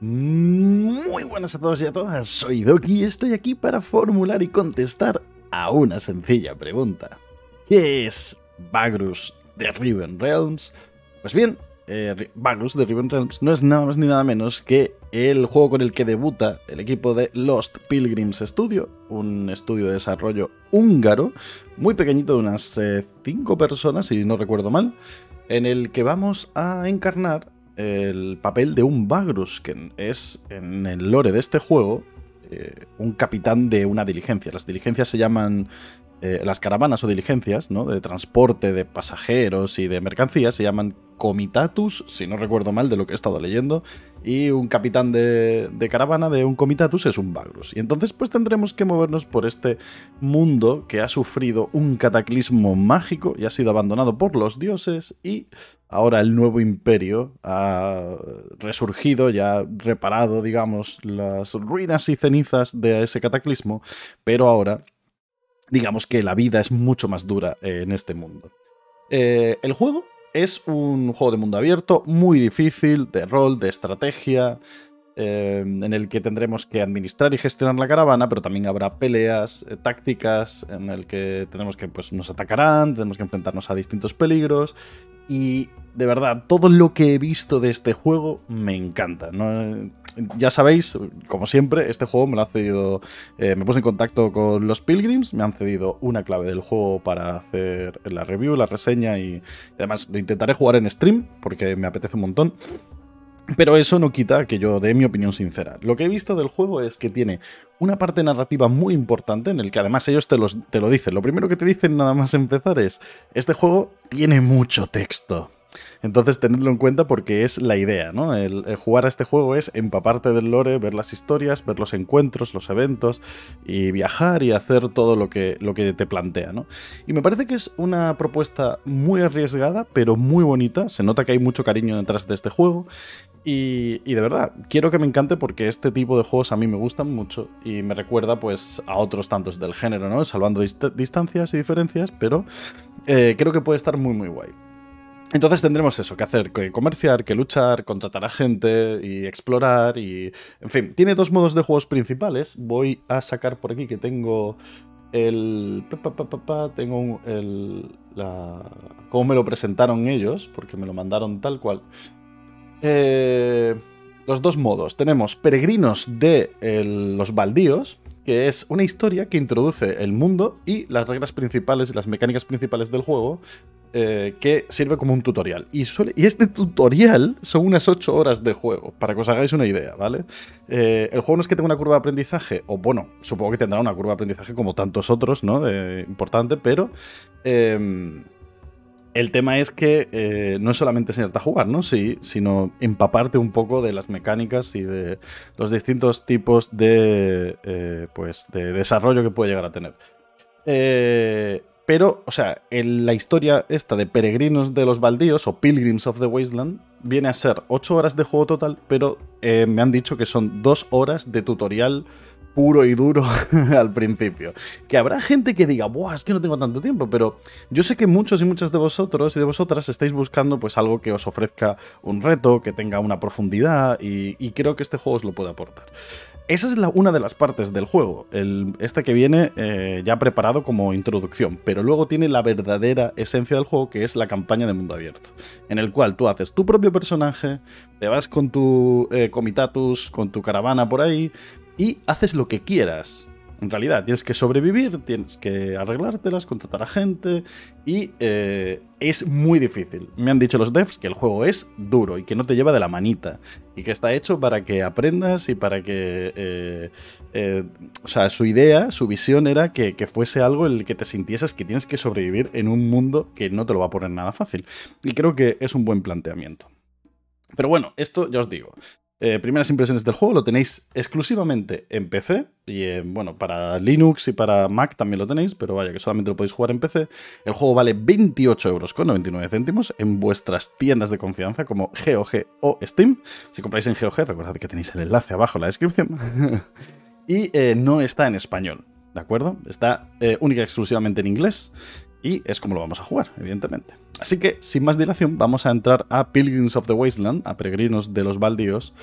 Muy buenas a todos y a todas, soy Doki y estoy aquí para formular y contestar a una sencilla pregunta. ¿Qué es Bagrus de Riven Realms? Pues bien, eh, Bagrus de Riven Realms no es nada más ni nada menos que el juego con el que debuta el equipo de Lost Pilgrims Studio, un estudio de desarrollo húngaro, muy pequeñito de unas 5 eh, personas, si no recuerdo mal, en el que vamos a encarnar el papel de un Bagrus que es en el lore de este juego eh, un capitán de una diligencia. Las diligencias se llaman eh, las caravanas o diligencias ¿no? de transporte de pasajeros y de mercancías se llaman comitatus, si no recuerdo mal de lo que he estado leyendo, y un capitán de, caravana de un comitatus es un bagrus. Y entonces pues tendremos que movernos por este mundo que ha sufrido un cataclismo mágico y ha sido abandonado por los dioses y ahora el nuevo imperio ha resurgido y ha reparado, digamos, las ruinas y cenizas de ese cataclismo, pero ahora digamos que la vida es mucho más dura eh, en este mundo. Eh, el juego es un juego de mundo abierto, muy difícil, de rol, de estrategia, eh, en el que tendremos que administrar y gestionar la caravana, pero también habrá peleas tácticas en el que que, pues, nos atacarán, tenemos que enfrentarnos a distintos peligros. Y de verdad, todo lo que he visto de este juego me encanta. ¿no? ya sabéis, como siempre, este juego me lo ha cedido, eh, me puse en contacto con los Pilgrims, me han cedido una clave del juego para hacer la review, la reseña y, además lo intentaré jugar en stream porque me apetece un montón. Pero eso no quita que yo dé mi opinión sincera. Lo que he visto del juego es que tiene una parte narrativa muy importante en el que además ellos te, te lo dicen. Lo primero que te dicen nada más empezar es, este juego tiene mucho texto. Entonces tenedlo en cuenta porque es la idea, ¿no? El, jugar a este juego es empaparte del lore, ver las historias, ver los encuentros, los eventos y viajar y hacer todo lo que, lo que te plantea, ¿no? Y me parece que es una propuesta muy arriesgada, pero muy bonita. Se nota que hay mucho cariño detrás de este juego y, de verdad, quiero que me encante porque este tipo de juegos a mí me gustan mucho y me recuerda pues a otros tantos del género, ¿no? Salvando distancias y diferencias, pero eh, creo que puede estar muy muy guay. Entonces tendremos eso que hacer, que comerciar, que luchar, contratar a gente y explorar y... En fin, tiene dos modos de juegos principales. Voy a sacar por aquí que tengo el... tengo el... La, cómo me lo presentaron ellos, porque me lo mandaron tal cual. Eh, los dos modos. Tenemos Peregrinos de los Baldíos, que es una historia que introduce el mundo y las reglas principales y las mecánicas principales del juego eh, que sirve como un tutorial. Y, este tutorial son unas 8 horas de juego, para que os hagáis una idea, ¿vale? Eh, el juego no es que tenga una curva de aprendizaje, o bueno, supongo que tendrá una curva de aprendizaje como tantos otros, ¿no? importante, pero... Em, el tema es que eh, no es solamente enseñarte a jugar, ¿no? Sí, sino empaparte un poco de las mecánicas y de los distintos tipos de, pues de desarrollo que puede llegar a tener. Eh, pero, o sea, la historia esta de Peregrinos de los Baldíos o Pilgrims of the Wasteland viene a ser 8 horas de juego total, pero eh, me han dicho que son 2 horas de tutorial puro y duro al principio. Que habrá gente que diga, Buah, es que no tengo tanto tiempo, pero yo sé que muchos y muchas de vosotros y de vosotras estáis buscando pues algo que os ofrezca un reto, que tenga una profundidad y, y creo que este juego os lo puede aportar. Esa es una de las partes del juego, el, este que viene eh, ya preparado como introducción, pero luego tiene la verdadera esencia del juego, que es la campaña de mundo abierto, en el cual tú haces tu propio personaje, te vas con tu eh, comitatus, con tu caravana por ahí, y haces lo que quieras. En realidad, tienes que sobrevivir, tienes que arreglártelas, contratar a gente y eh, es muy difícil. Me han dicho los devs que el juego es duro y que no te lleva de la manita y que está hecho para que aprendas y para que... Eh, eh, o sea, su idea, su visión era que, que, fuese algo en el que te sintieses que tienes que sobrevivir en un mundo que no te lo va a poner nada fácil. Y creo que es un buen planteamiento. Pero bueno, esto ya os digo, eh, primeras impresiones del juego lo tenéis exclusivamente en PC y eh, bueno, para Linux y para Mac también lo tenéis, pero vaya que solamente lo podéis jugar en PC. El juego vale 28 euros con en vuestras tiendas de confianza como GOG o Steam. Si compráis en GOG, recordad que tenéis el enlace abajo en la descripción. y eh, no está en español, ¿de acuerdo? Está única y exclusivamente en inglés. Y es como lo vamos a jugar, evidentemente. Así que, sin más dilación, vamos a entrar a Pilgrims of the Wasteland, a Peregrinos de los Baldíos,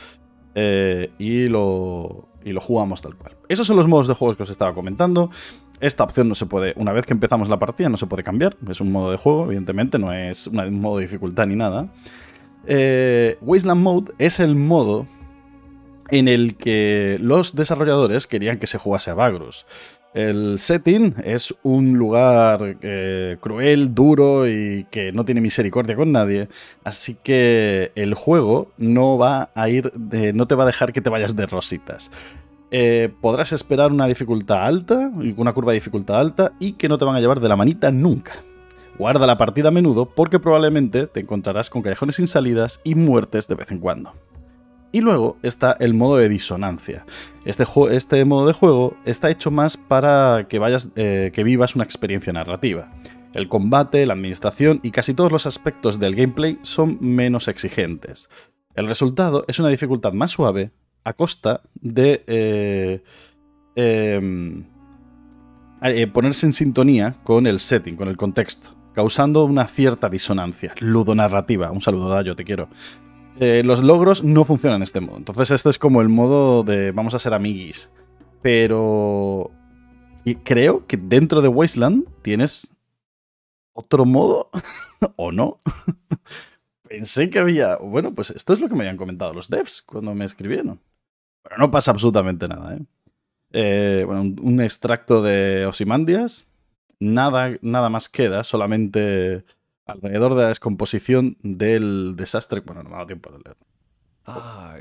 eh, y, lo, lo jugamos tal cual. Esos son los modos de juegos que os estaba comentando. Esta opción no se puede, una vez que empezamos la partida, no se puede cambiar. Es un modo de juego, evidentemente, no es un modo de dificultad ni nada. Eh, Wasteland Mode es el modo en el que los desarrolladores querían que se jugase a Bagros. El setting es un lugar eh, cruel, duro y que no tiene misericordia con nadie. Así que el juego no va a ir, no te va a dejar que te vayas de rositas. Eh, podrás esperar una dificultad alta, una curva de dificultad alta y que no te van a llevar de la manita nunca. Guarda la partida a menudo porque probablemente te encontrarás con callejones sin salidas y muertes de vez en cuando. Y luego está el modo de disonancia. Este, este modo de juego está hecho más para que, vayas, eh, que vivas una experiencia narrativa. El combate, la administración y casi todos los aspectos del gameplay son menos exigentes. El resultado es una dificultad más suave a costa de eh, em, eh, ponerse en sintonía con el setting, con el contexto, causando una cierta disonancia ludonarrativa. Un saludo, Dayo, te quiero. Eh, los logros no funcionan en este modo. Entonces, este es como el modo de vamos a ser amiguis. Pero creo que dentro de Wasteland tienes otro modo o no. Pensé que había. Bueno, pues esto es lo que me habían comentado los devs cuando me escribieron. Pero no pasa absolutamente nada, ¿eh? eh bueno, un, extracto de Osimandias. Nada, nada más queda, solamente alrededor de la descomposición del desastre. Bueno, no me ha dado tiempo de leer. Ah,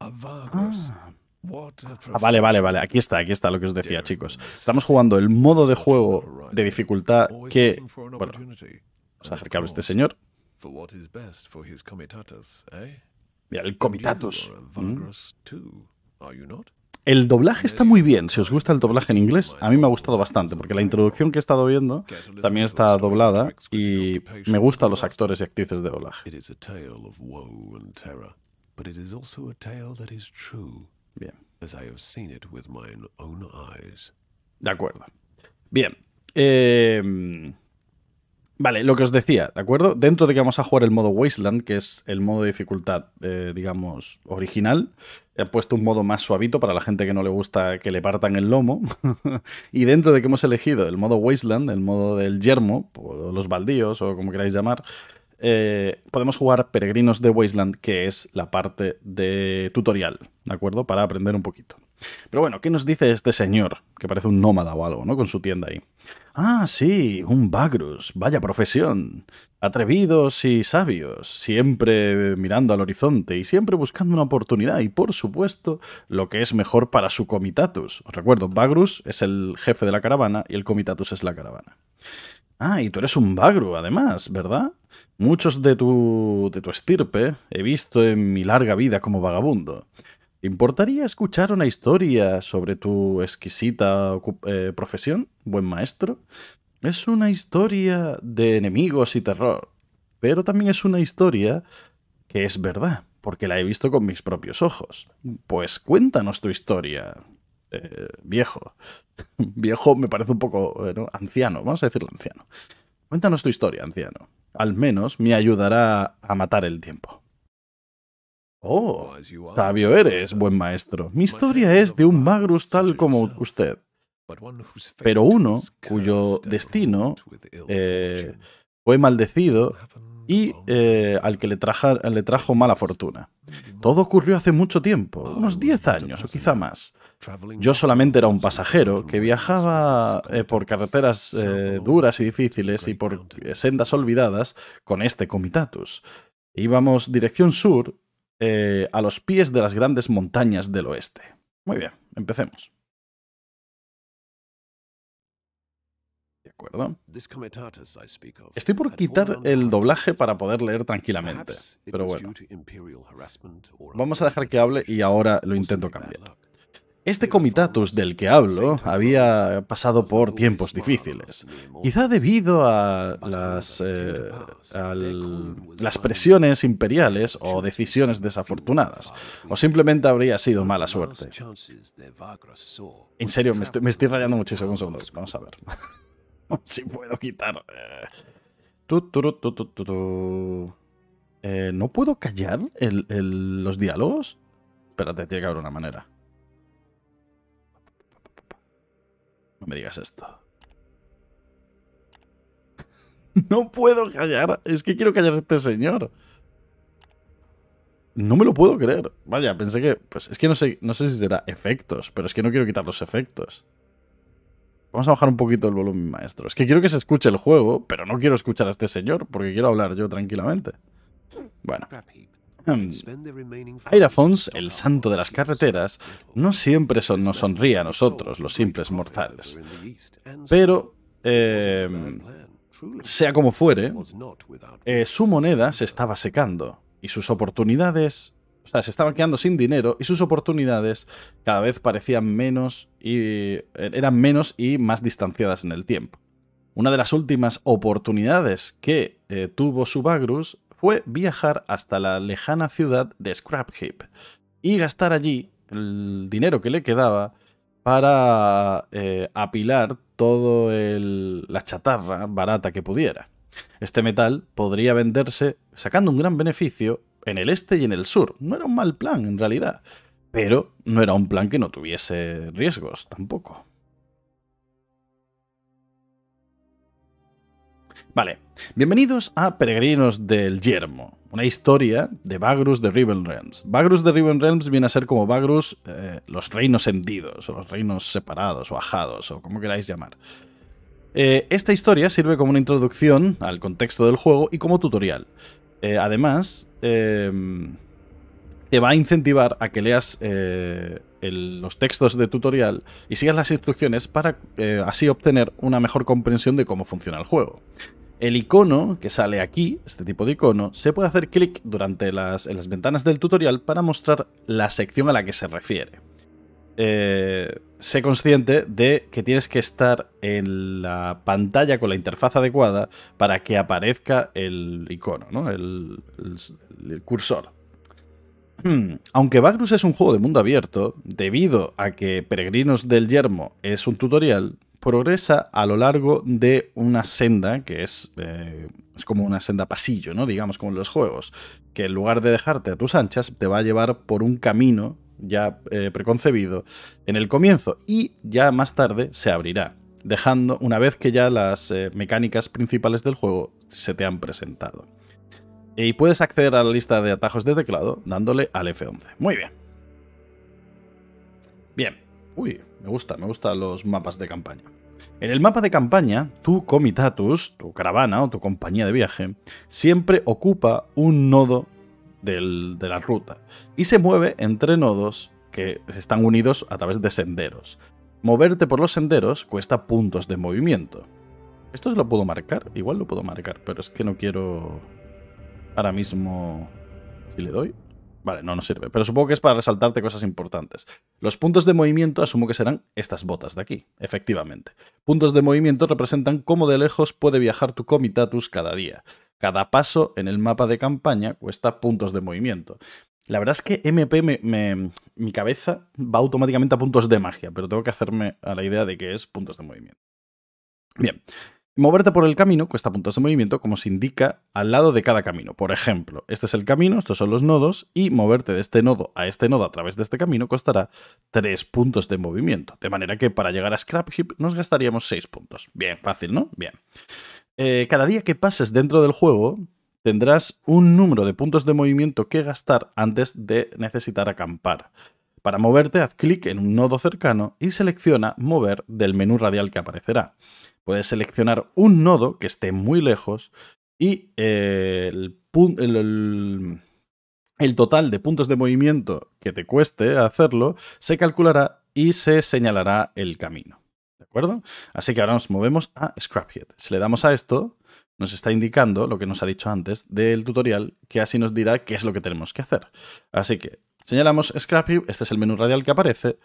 ah. ah, vale, vale, vale. Aquí está, aquí está lo que os decía, chicos. Estamos jugando el modo de juego de dificultad que. Bueno, os acercaba este señor. Eh? Mira, el comitatus. El doblaje está muy bien. Si os gusta el doblaje en inglés, a mí me ha gustado bastante, porque la introducción que he estado viendo también está doblada y me gustan los actores y actrices de doblaje. Bien. De acuerdo. Bien. Eh, Vale, lo que os decía, ¿de acuerdo? Dentro de que vamos a jugar el modo Wasteland, que es el modo de dificultad, eh, digamos, original, he puesto un modo más suavito para la gente que no le gusta que le partan el lomo. y dentro de que hemos elegido el modo Wasteland, el modo del yermo, o los baldíos, o como queráis llamar, eh, podemos jugar Peregrinos de Wasteland, que es la parte de tutorial, ¿de acuerdo? Para aprender un poquito. Pero bueno, ¿qué nos dice este señor? Que parece un nómada o algo, ¿no? Con su tienda ahí. Ah, sí, un Bagrus, vaya profesión. Atrevidos y sabios, siempre mirando al horizonte y siempre buscando una oportunidad y, por supuesto, lo que es mejor para su comitatus. Os recuerdo, Bagrus es el jefe de la caravana y el comitatus es la caravana. Ah, y tú eres un Bagru, además, ¿verdad? Muchos de tu, de tu estirpe he visto en mi larga vida como vagabundo. ¿Importaría escuchar una historia sobre tu exquisita eh, profesión, buen maestro? Es una historia de enemigos y terror, pero también es una historia que es verdad, porque la he visto con mis propios ojos. Pues cuéntanos tu historia, eh, viejo. viejo me parece un poco eh, anciano, vamos a decirlo anciano. Cuéntanos tu historia, anciano. Al menos me ayudará a matar el tiempo. Oh, oh sabio eres, buen maestro. Mi historia es de un magrus tal como usted, pero uno cuyo destino eh, fue maldecido y eh, al que le, trajo mala fortuna. Todo ocurrió hace mucho tiempo, unos 10 años o quizá más. Yo solamente era un pasajero que viajaba eh, por carreteras duras y difíciles y por sendas olvidadas con este comitatus. Íbamos dirección sur eh, a los pies de las grandes montañas del oeste. Muy bien, empecemos. De acuerdo. Estoy por quitar el doblaje para poder leer tranquilamente, pero bueno. Vamos a dejar que hable y ahora lo intento cambiar. Este comitatus del que hablo había pasado por tiempos difíciles, quizá debido a las, eh, las presiones imperiales o decisiones desafortunadas, o simplemente habría sido mala suerte. En serio, me estoy, rayando muchísimo. Un segundo, vamos a ver. si puedo quitar. Eh. Eh, ¿No puedo callar los diálogos? Espérate, tiene que haber una manera. No me digas esto. no puedo callar. Es que quiero callar a este señor. No me lo puedo creer. Vaya, pensé que... Pues es que no sé, no sé si será efectos, pero es que no quiero quitar los efectos. Vamos a bajar un poquito el volumen, maestro. Es que quiero que se escuche el juego, pero no quiero escuchar a este señor, porque quiero hablar yo tranquilamente. Bueno. Airafons, el santo de las carreteras, no siempre nos sonría a nosotros, los simples mortales. Pero, em, sea como fuere, eh, su moneda se estaba secando y sus oportunidades o sea, se estaban quedando sin dinero y sus oportunidades cada vez parecían menos y eh, eran menos y más distanciadas en el tiempo. Una de las últimas oportunidades que eh, tuvo Subagrus fue viajar hasta la lejana ciudad de Scrap y gastar allí el dinero que le quedaba para eh, apilar toda la chatarra barata que pudiera. Este metal podría venderse sacando un gran beneficio en el este y en el sur. No era un mal plan en realidad, pero no era un plan que no tuviese riesgos tampoco. Vale, bienvenidos a Peregrinos del Yermo, una historia de Bagrus de Riven Realms. Bagrus de Riven Realms viene a ser como Bagrus eh, los reinos hendidos, o los reinos separados, o ajados, o como queráis llamar. Eh, esta historia sirve como una introducción al contexto del juego y como tutorial. Eh, además, em, te va a incentivar a que leas los textos de tutorial y sigas las instrucciones para así obtener una mejor comprensión de cómo funciona el juego. El icono que sale aquí, este tipo de icono, se puede hacer clic durante las, en las ventanas del tutorial para mostrar la sección a la que se refiere. Eh, sé consciente de que tienes que estar en la pantalla con la interfaz adecuada para que aparezca el icono, ¿no? el, cursor. Hmm, aunque Bagrus es un juego de mundo abierto, debido a que Peregrinos del Yermo es un tutorial, progresa a lo largo de una senda que eh, es, como una senda pasillo, ¿no? Digamos, como en los juegos. Que en lugar de dejarte a tus anchas, te va a llevar por un camino ya eh, preconcebido en el comienzo y ya más tarde se abrirá, dejando una vez que ya las eh, mecánicas principales del juego se te han presentado. Y puedes acceder a la lista de atajos de teclado dándole al F11. Muy bien. Bien. Uy, me gusta, me gustan los mapas de campaña. En el mapa de campaña, tu comitatus, tu caravana o tu compañía de viaje, siempre ocupa un nodo de la ruta y se mueve entre nodos que están unidos a través de senderos. Moverte por los senderos cuesta puntos de movimiento. Esto lo puedo marcar, igual lo puedo marcar, pero es que no quiero ahora mismo... Si le doy... Vale, no nos sirve, pero supongo que es para resaltarte cosas importantes. Los puntos de movimiento asumo que serán estas botas de aquí, efectivamente. Puntos de movimiento representan cómo de lejos puede viajar tu comitatus cada día. Cada paso en el mapa de campaña cuesta puntos de movimiento. La verdad es que MP mi cabeza va automáticamente a puntos de magia, pero tengo que hacerme a la idea de que es puntos de movimiento. Bien, Moverte por el camino cuesta puntos de movimiento como se indica al lado de cada camino. Por ejemplo, este es el camino, estos son los nodos, y moverte de este nodo a este nodo a través de este camino costará 3 puntos de movimiento. De manera que para llegar a Scrap Heap nos gastaríamos 6 puntos. Bien, fácil, ¿no? Bien. Eh, cada día que pases dentro del juego tendrás un número de puntos de movimiento que gastar antes de necesitar acampar. Para moverte, haz clic en un nodo cercano y selecciona Mover del menú radial que aparecerá. Puedes seleccionar un nodo que esté muy lejos y eh, el, total de puntos de movimiento que te cueste hacerlo se calculará y se señalará el camino. ¿De acuerdo? Así que ahora nos movemos a Scraphead. Si le damos a esto, nos está indicando lo que nos ha dicho antes del tutorial, que así nos dirá qué es lo que tenemos que hacer. Así que señalamos Scraphead, este es el menú radial que aparece,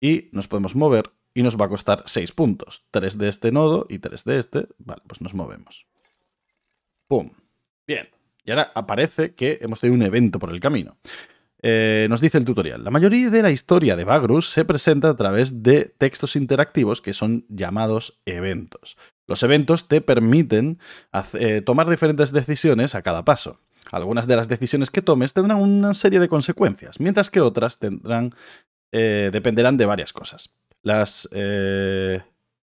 y nos podemos mover y nos va a costar 6 puntos. 3 de este nodo y 3 de este. Vale, pues nos movemos. ¡Pum! Bien. Y ahora aparece que hemos tenido un evento por el camino. Eh, nos dice el tutorial. La mayoría de la historia de Bagrus se presenta a través de textos interactivos que son llamados eventos. Los eventos te permiten eh, tomar diferentes decisiones a cada paso. Algunas de las decisiones que tomes tendrán una serie de consecuencias, mientras que otras tendrán, eh, dependerán de varias cosas las eh,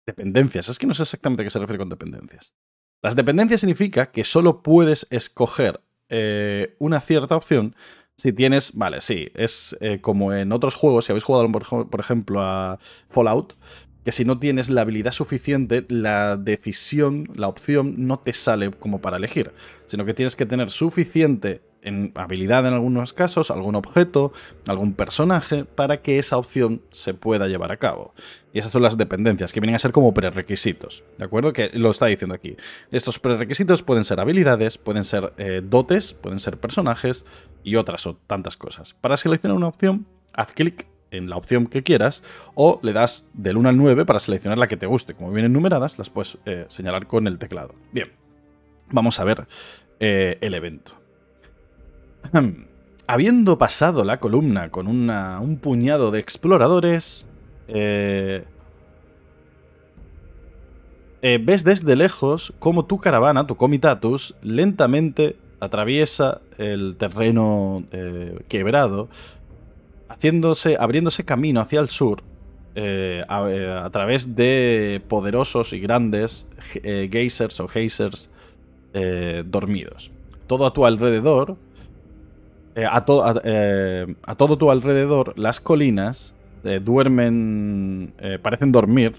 dependencias. Es que no sé exactamente a qué se refiere con dependencias. Las dependencias significa que solo puedes escoger eh, una cierta opción si tienes, vale, sí, es eh, como en otros juegos, si habéis jugado por, ejemplo a Fallout, que si no tienes la habilidad suficiente, la decisión, la opción no te sale como para elegir, sino que tienes que tener suficiente en habilidad en algunos casos, algún objeto, algún personaje, para que esa opción se pueda llevar a cabo. Y esas son las dependencias, que vienen a ser como prerequisitos, ¿de acuerdo? Que lo está diciendo aquí. Estos prerequisitos pueden ser habilidades, pueden ser eh, dotes, pueden ser personajes y otras o tantas cosas. Para seleccionar una opción, haz clic en la opción que quieras o le das del 1 al 9 para seleccionar la que te guste. Como vienen numeradas, las puedes eh, señalar con el teclado. Bien, vamos a ver eh, el evento. Habiendo pasado la columna con un puñado de exploradores, eh, eh, ves desde lejos cómo tu caravana, tu comitatus, lentamente atraviesa el terreno eh, quebrado, haciéndose, abriéndose camino hacia el sur a, a, través de poderosos y grandes geysers o geysers dormidos. Todo a tu alrededor eh, eh, a, todo tu alrededor, las colinas eh, duermen, parecen dormir,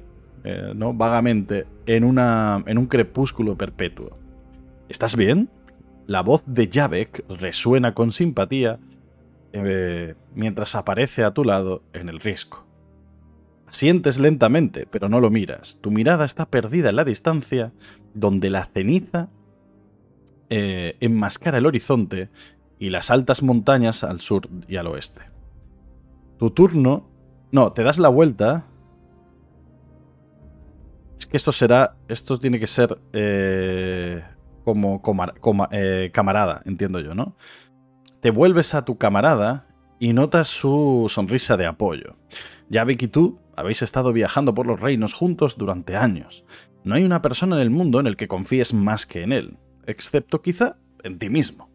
¿no? Vagamente, en, una, en un crepúsculo perpetuo. ¿Estás bien? La voz de Javek resuena con simpatía mientras aparece a tu lado en el risco. Sientes lentamente, pero no lo miras. Tu mirada está perdida en la distancia, donde la ceniza enmascara el horizonte y las altas montañas al sur y al oeste. Tu turno... No, te das la vuelta. Es que esto será... Esto tiene que ser eh, como, eh, camarada, entiendo yo, ¿no? Te vuelves a tu camarada y notas su sonrisa de apoyo. ya y tú habéis estado viajando por los reinos juntos durante años. No hay una persona en el mundo en el que confíes más que en él, excepto quizá en ti mismo.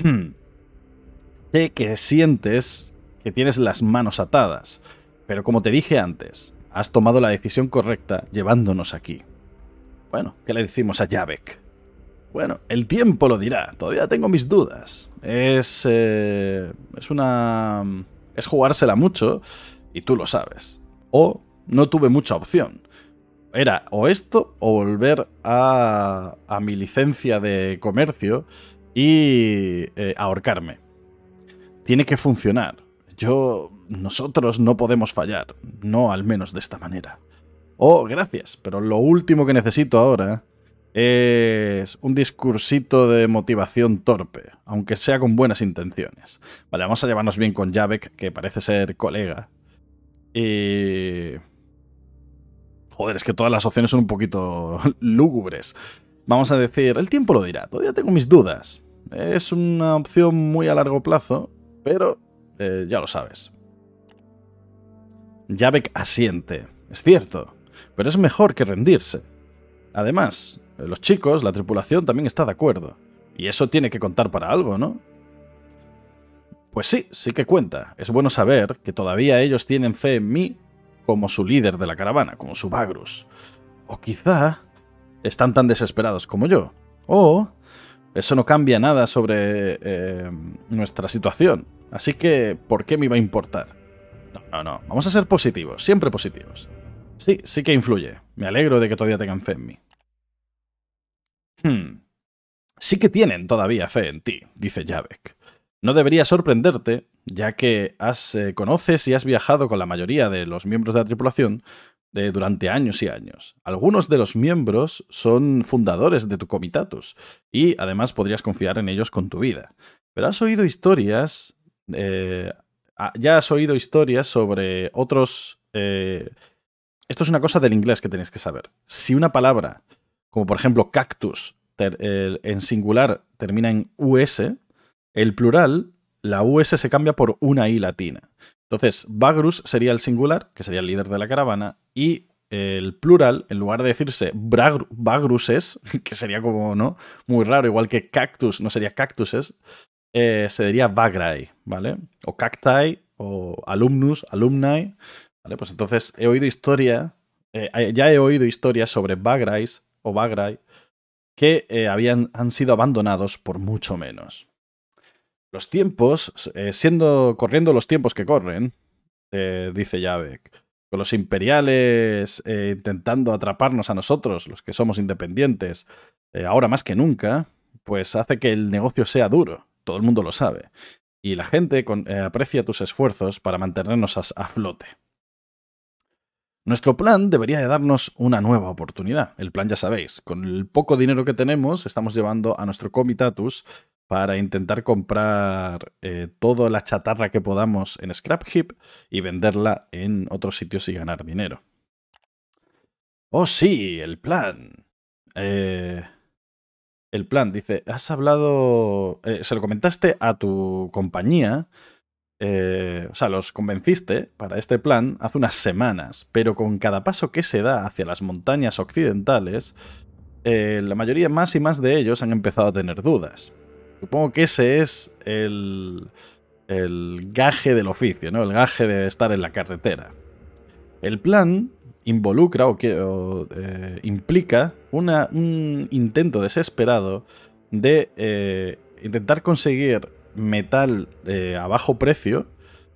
sé que sientes que tienes las manos atadas, pero como te dije antes, has tomado la decisión correcta llevándonos aquí. Bueno, ¿qué le decimos a Javek? Bueno, el tiempo lo dirá, todavía tengo mis dudas. Es... Eh, es una... es jugársela mucho y tú lo sabes. O no tuve mucha opción. Era o esto o volver a, a mi licencia de comercio y eh, ahorcarme. Tiene que funcionar. Yo... Nosotros no podemos fallar. No al menos de esta manera. Oh, gracias. Pero lo último que necesito ahora es un discursito de motivación torpe, aunque sea con buenas intenciones. Vale, vamos a llevarnos bien con Javek, que parece ser colega. Y... Joder, es que todas las opciones son un poquito lúgubres. Vamos a decir, el tiempo lo dirá, todavía tengo mis dudas. Es una opción muy a largo plazo, pero eh, ya lo sabes. Javek asiente, es cierto, pero es mejor que rendirse. Además, los chicos, la tripulación también está de acuerdo. Y eso tiene que contar para algo, ¿no? Pues sí, sí que cuenta. Es bueno saber que todavía ellos tienen fe en mí como su líder de la caravana, como su Bagrus. O quizá están tan desesperados como yo. O eso no cambia nada sobre eh, nuestra situación. Así que, ¿por qué me iba a importar? No, no, no. Vamos a ser positivos, siempre positivos. Sí, sí que influye. Me alegro de que todavía tengan fe en mí. Hmm. Sí que tienen todavía fe en ti, dice Javek. No debería sorprenderte, ya que has, eh, conoces y has viajado con la mayoría de los miembros de la tripulación eh, durante años y años. Algunos de los miembros son fundadores de tu comitatus y además podrías confiar en ellos con tu vida. Pero has oído historias, eh, ya has oído historias sobre otros... Eh, esto es una cosa del inglés que tenéis que saber. Si una palabra, como por ejemplo cactus, en singular termina en US, el plural, la US se cambia por una I latina. Entonces, Bagrus sería el singular, que sería el líder de la caravana, y el plural, en lugar de decirse bagruses, que sería como, ¿no? Muy raro, igual que cactus, no sería cactuses, eh, se diría bagrai, ¿vale? O cactai, o alumnus, alumni, ¿vale? Pues entonces he oído historia, eh, ya he oído historias sobre bagrais o bagrai que eh, habían, han sido abandonados por mucho menos. Los tiempos, eh, siendo corriendo los tiempos que corren, eh, dice Yavek. con los imperiales eh, intentando atraparnos a nosotros, los que somos independientes, ahora más que nunca, pues hace que el negocio sea duro. Todo el mundo lo sabe. Y la gente aprecia tus esfuerzos para mantenernos a, a flote. Nuestro plan debería de darnos una nueva oportunidad. El plan ya sabéis, con el poco dinero que tenemos estamos llevando a nuestro comitatus para intentar comprar eh, toda la chatarra que podamos en Scrap y venderla en otros sitios y ganar dinero. Oh, sí, el plan. Eh, el plan, dice, has hablado, eh, se lo comentaste a tu compañía, o sea, los convenciste para este plan hace unas semanas, pero con cada paso que se da hacia las montañas occidentales, la mayoría más y más de ellos han empezado a tener dudas. Supongo que ese es el, el gaje del oficio, ¿no? El gaje de estar en la carretera. El plan involucra o, eh, implica un intento desesperado de eh, intentar conseguir metal eh, a bajo precio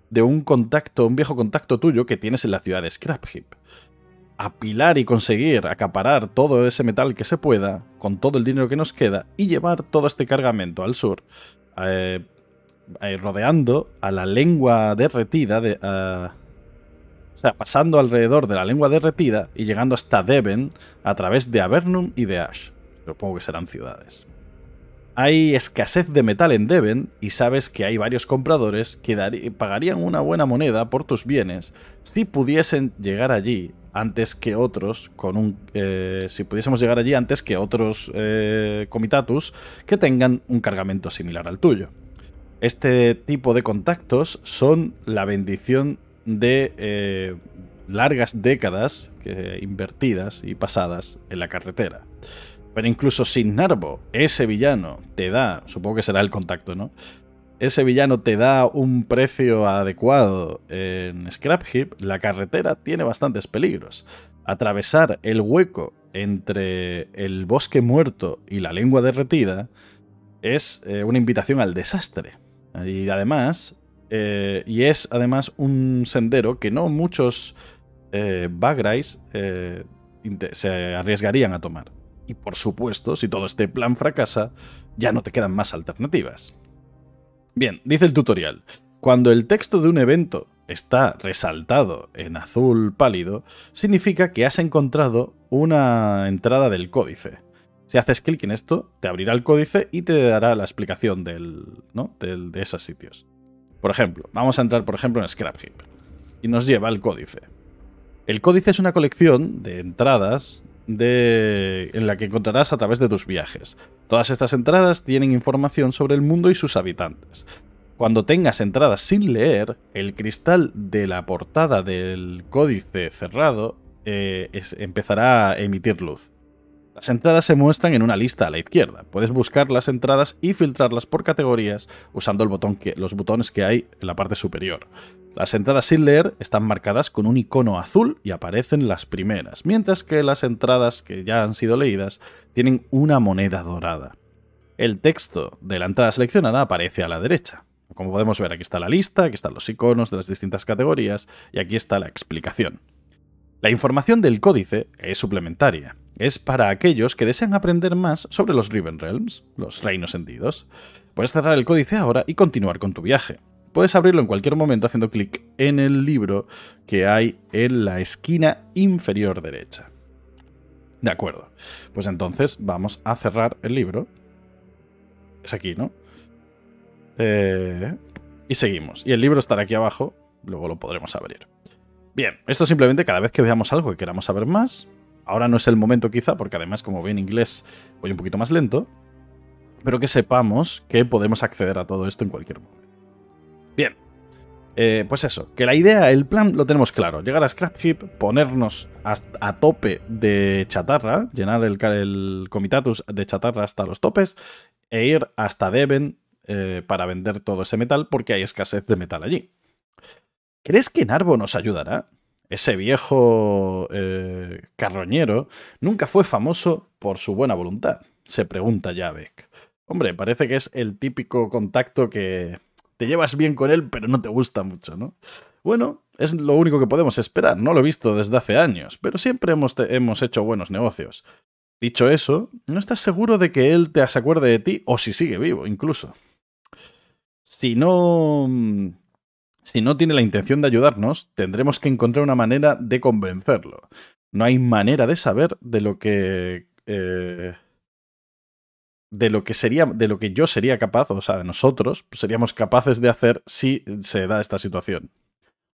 de un contacto, un viejo contacto tuyo que tienes en la ciudad de Scrapheap apilar y conseguir acaparar todo ese metal que se pueda, con todo el dinero que nos queda, y llevar todo este cargamento al sur, eh, eh, rodeando a la lengua derretida, de, eh, o sea, pasando alrededor de la lengua derretida y llegando hasta Deben a través de Avernum y de Ash. Supongo que serán ciudades. Hay escasez de metal en Devon y sabes que hay varios compradores que pagarían una buena moneda por tus bienes si pudiesen llegar allí antes que otros, con un, eh, si pudiésemos llegar allí antes que otros eh, comitatus que tengan un cargamento similar al tuyo. Este tipo de contactos son la bendición de eh, largas décadas invertidas y pasadas en la carretera. Pero incluso sin Narbo, ese villano te da, supongo que será el contacto, ¿no? Ese villano te da un precio adecuado en Scrapheap la carretera tiene bastantes peligros. Atravesar el hueco entre el bosque muerto y la lengua derretida es eh, una invitación al desastre. Y además, eh, y es además un sendero que no muchos eh, eh se arriesgarían a tomar. Y por supuesto, si todo este plan fracasa, ya no te quedan más alternativas. Bien, dice el tutorial. Cuando el texto de un evento está resaltado en azul pálido, significa que has encontrado una entrada del códice. Si haces clic en esto, te abrirá el códice y te dará la explicación del, de esos sitios. Por ejemplo, vamos a entrar por ejemplo en Scrap y nos lleva al códice. El códice es una colección de entradas de, en la que encontrarás a través de tus viajes. Todas estas entradas tienen información sobre el mundo y sus habitantes. Cuando tengas entradas sin leer, el cristal de la portada del códice cerrado eh, empezará a emitir luz. Las entradas se muestran en una lista a la izquierda. Puedes buscar las entradas y filtrarlas por categorías usando el botón que, los botones que hay en la parte superior. Las entradas sin leer están marcadas con un icono azul y aparecen las primeras, mientras que las entradas que ya han sido leídas tienen una moneda dorada. El texto de la entrada seleccionada aparece a la derecha. Como podemos ver, aquí está la lista, aquí están los iconos de las distintas categorías y aquí está la explicación. La información del códice es suplementaria. Es para aquellos que desean aprender más sobre los Riven Realms, los reinos sentidos Puedes cerrar el códice ahora y continuar con tu viaje. Puedes abrirlo en cualquier momento haciendo clic en el libro que hay en la esquina inferior derecha. De acuerdo. Pues entonces vamos a cerrar el libro. Es aquí, ¿no? Eh, y seguimos. Y el libro estará aquí abajo. Luego lo podremos abrir. Bien, esto simplemente cada vez que veamos algo y queramos saber más. Ahora no es el momento quizá, porque además como ve en inglés voy un poquito más lento. Pero que sepamos que podemos acceder a todo esto en cualquier momento. Bien. Eh, pues eso, que la idea, el plan lo tenemos claro. Llegar a Scrapheap, ponernos a tope de chatarra, llenar el, comitatus de chatarra hasta los topes e ir hasta Deben eh, para vender todo ese metal porque hay escasez de metal allí. ¿Crees que Narvo nos ayudará? Ese viejo eh, carroñero nunca fue famoso por su buena voluntad, se pregunta Javek. Hombre, parece que es el típico contacto que te llevas bien con él, pero no te gusta mucho, ¿no? Bueno, es lo único que podemos esperar, no lo he visto desde hace años, pero siempre hemos, hemos hecho buenos negocios. Dicho eso, no estás seguro de que él te acuerde de ti o si sigue vivo, incluso. Si no... Mm, si no tiene la intención de ayudarnos, tendremos que encontrar una manera de convencerlo. No hay manera de saber de lo que... Eh, de lo que sería, de lo que yo sería capaz, o sea, de nosotros pues, seríamos capaces de hacer si se da esta situación.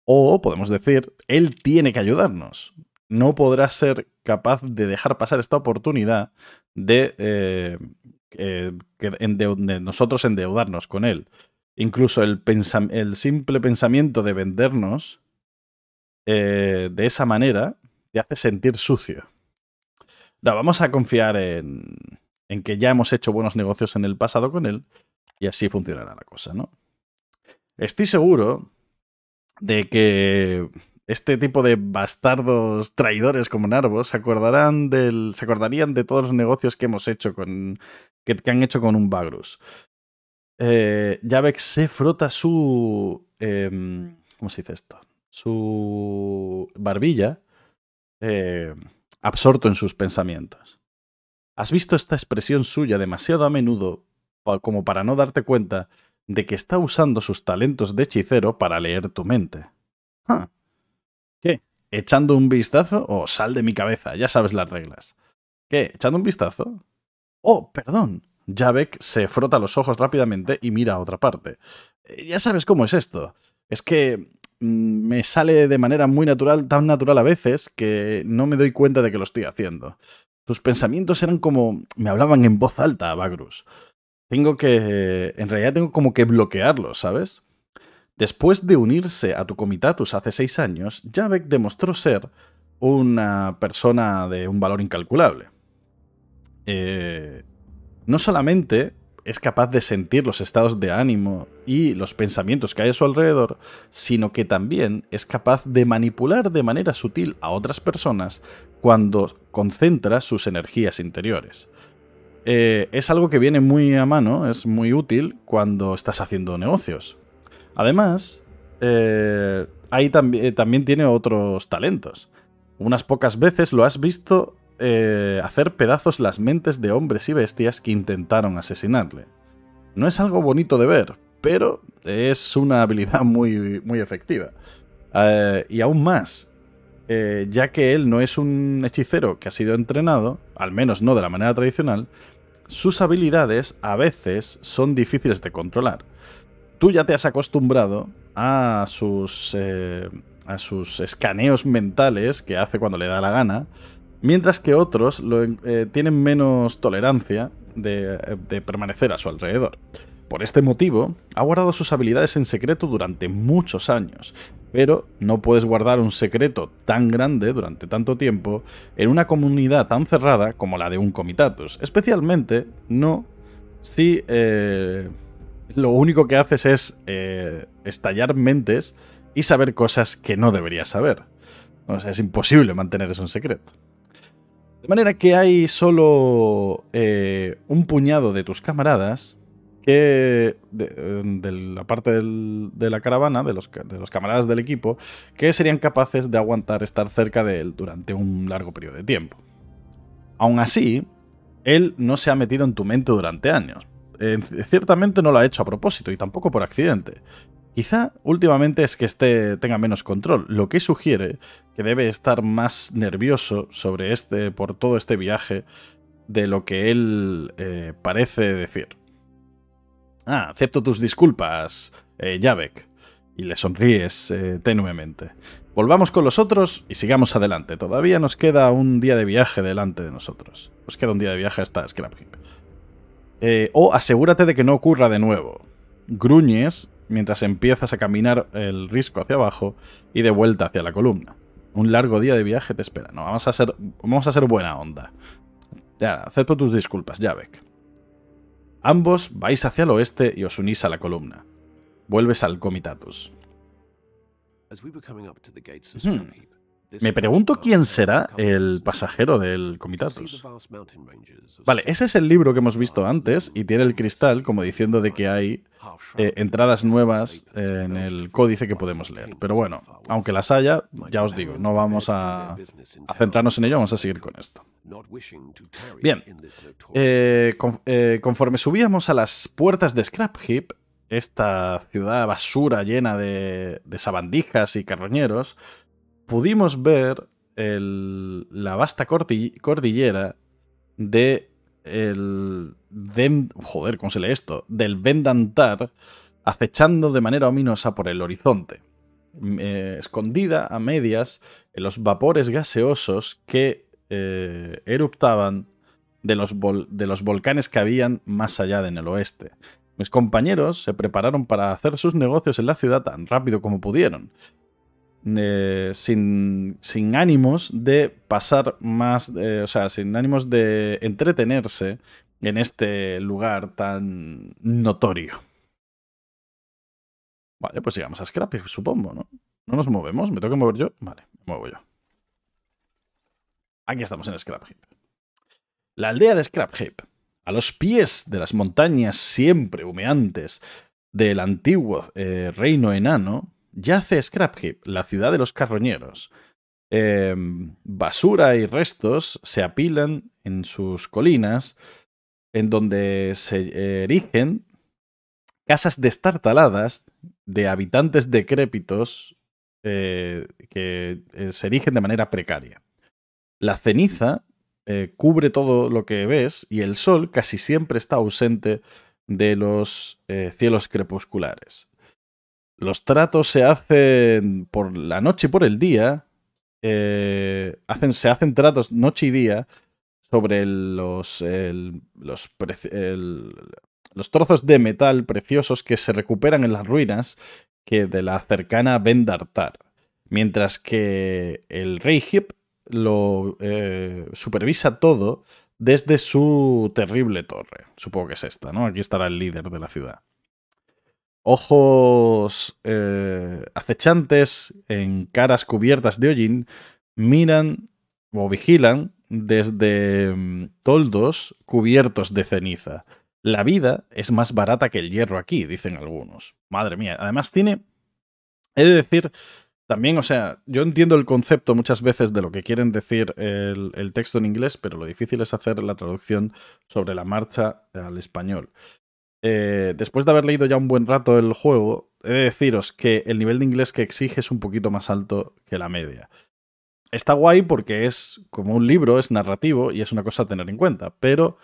O podemos decir, él tiene que ayudarnos. No podrá ser capaz de dejar pasar esta oportunidad de, eh, eh, nosotros endeudarnos con él. Incluso el, el simple pensamiento de vendernos eh, de esa manera te hace sentir sucio. No, vamos a confiar en, en que ya hemos hecho buenos negocios en el pasado con él y así funcionará la cosa, ¿no? Estoy seguro de que este tipo de bastardos traidores como Narvos se acordarán del se acordarían de todos los negocios que hemos hecho con que, han hecho con un Bagrus. ve eh, Yavex se frota su em, ¿cómo se dice esto? Su barbilla eh, absorto en sus pensamientos has visto esta expresión suya demasiado a menudo como para no darte cuenta de que está usando sus talentos de hechicero para leer tu mente. ¿Qué? ¿Echando un vistazo? O oh, sal de mi cabeza, ya sabes las reglas. ¿Qué? ¿Echando un vistazo? Oh, perdón. Javek se frota los ojos rápidamente y mira a otra parte. Eh, ya sabes cómo es esto. Es que mm, me sale de manera muy natural, tan natural a veces, que no me doy cuenta de que lo estoy haciendo. Tus pensamientos eran como... me hablaban en voz alta, Bagrus. Tengo que... en realidad tengo como que bloquearlos, ¿sabes? Después de unirse a tu comitatus hace seis años, Javek demostró ser una persona de un valor incalculable. Eh, no solamente es capaz de sentir los estados de ánimo y los pensamientos que hay a su alrededor, sino que también es capaz de manipular de manera sutil a otras personas cuando concentra sus energías interiores. Eh, es algo que viene muy a mano, es muy útil cuando estás haciendo negocios. Además, eh, ahí eh, también tiene otros talentos. Unas pocas veces lo has visto eh, hacer pedazos las mentes de hombres y bestias que intentaron asesinarle. No es algo bonito de ver, pero es una habilidad muy, muy efectiva. Eh, y aún más, eh, ya que él no es un hechicero que ha sido entrenado, al menos no de la manera tradicional, sus habilidades a veces son difíciles de controlar. Tú ya te has acostumbrado a sus, a sus escaneos mentales que hace cuando le da la gana, Mientras que otros eh, tienen menos tolerancia eh, de, permanecer a su alrededor. Por este motivo, ha guardado sus habilidades en secreto durante muchos años, pero no puedes guardar un secreto tan grande durante tanto tiempo en una comunidad tan cerrada como la de un comitatus, especialmente no si eh, lo único que haces es estallar mentes y saber cosas que no deberías saber. es imposible mantener eso en secreto. De manera que hay solo eh, un puñado de tus camaradas que de, em, la parte de la caravana, de los, camaradas del equipo, que serían capaces de aguantar estar cerca de él durante un largo periodo de tiempo. Aún así, él no se ha metido en tu mente durante años. Eh, ciertamente no lo ha hecho a propósito y tampoco por accidente. Quizá últimamente es que este tenga menos control, lo que sugiere que debe estar más nervioso sobre este por todo este viaje de lo que él eh, parece decir. Ah, acepto tus disculpas, Yavek, eh, Y le sonríes eh, tenuemente. Volvamos con los otros y sigamos adelante. Todavía nos queda un día de viaje delante de nosotros. Nos queda un día de viaje hasta Scrap o asegúrate de que no ocurra de nuevo. Gruñes mientras empiezas a caminar el risco hacia abajo y de vuelta hacia la columna. Un largo día de viaje te espera. No, vamos a ser, vamos a ser buena onda. Ya, acepto tus disculpas, Javek. Ambos vais hacia el oeste y os unís a la columna. Vuelves al Comitatus. Me pregunto quién será el pasajero del Comitatus. Vale, ese es el libro que hemos visto antes y tiene el cristal como diciendo de que hay eh, entradas nuevas eh, en el códice que podemos leer. Pero bueno, aunque las haya, ya os digo, no vamos a, centrarnos en ello, vamos a seguir con esto. Bien, eh, conforme subíamos a las puertas de Scrap esta ciudad basura llena de, de sabandijas y carroñeros, pudimos ver la vasta cordillera de el esto? Del Vendantar acechando de manera ominosa por el horizonte, eh, escondida a medias en los vapores gaseosos que eh, eruptaban de los, de los volcanes que habían más allá en el oeste. Mis compañeros se prepararon para hacer sus negocios en la ciudad tan rápido como pudieron, eh, sin, ánimos de pasar más, eh, o sea, sin ánimos de entretenerse en este lugar tan notorio. Vale, pues llegamos a Scrapheap, supongo, ¿no? No nos movemos, me tengo que mover yo. Vale, me muevo yo. Aquí estamos en Scrap La aldea de Scrap a los pies de las montañas siempre humeantes del antiguo eh, reino enano, yace Scrapheap, la ciudad de los carroñeros. Em, basura y restos se apilan en sus colinas, en donde se erigen casas destartaladas de habitantes decrépitos eh, que eh, se erigen de manera precaria. La ceniza eh, cubre todo lo que ves y el sol casi siempre está ausente de los cielos crepusculares los tratos se hacen por la noche y por el día. Eh, se hacen tratos noche y día sobre los, trozos de metal preciosos que se recuperan en las ruinas que de la cercana Vendartar. Mientras que el rey Hip lo eh, supervisa todo desde su terrible torre. Supongo que es esta, ¿no? Aquí estará el líder de la ciudad ojos eh, acechantes en caras cubiertas de hollín miran o vigilan desde mm, toldos cubiertos de ceniza. La vida es más barata que el hierro aquí, dicen algunos. Madre mía, además tiene... He de decir, también, o sea, yo entiendo el concepto muchas veces de lo que quieren decir el texto en inglés, pero lo difícil es hacer la traducción sobre la marcha al español. Eh, después de haber leído ya un buen rato el juego, he de deciros que el nivel de inglés que exige es un poquito más alto que la media. Está guay porque es como un libro, es narrativo y es una cosa a tener en cuenta, pero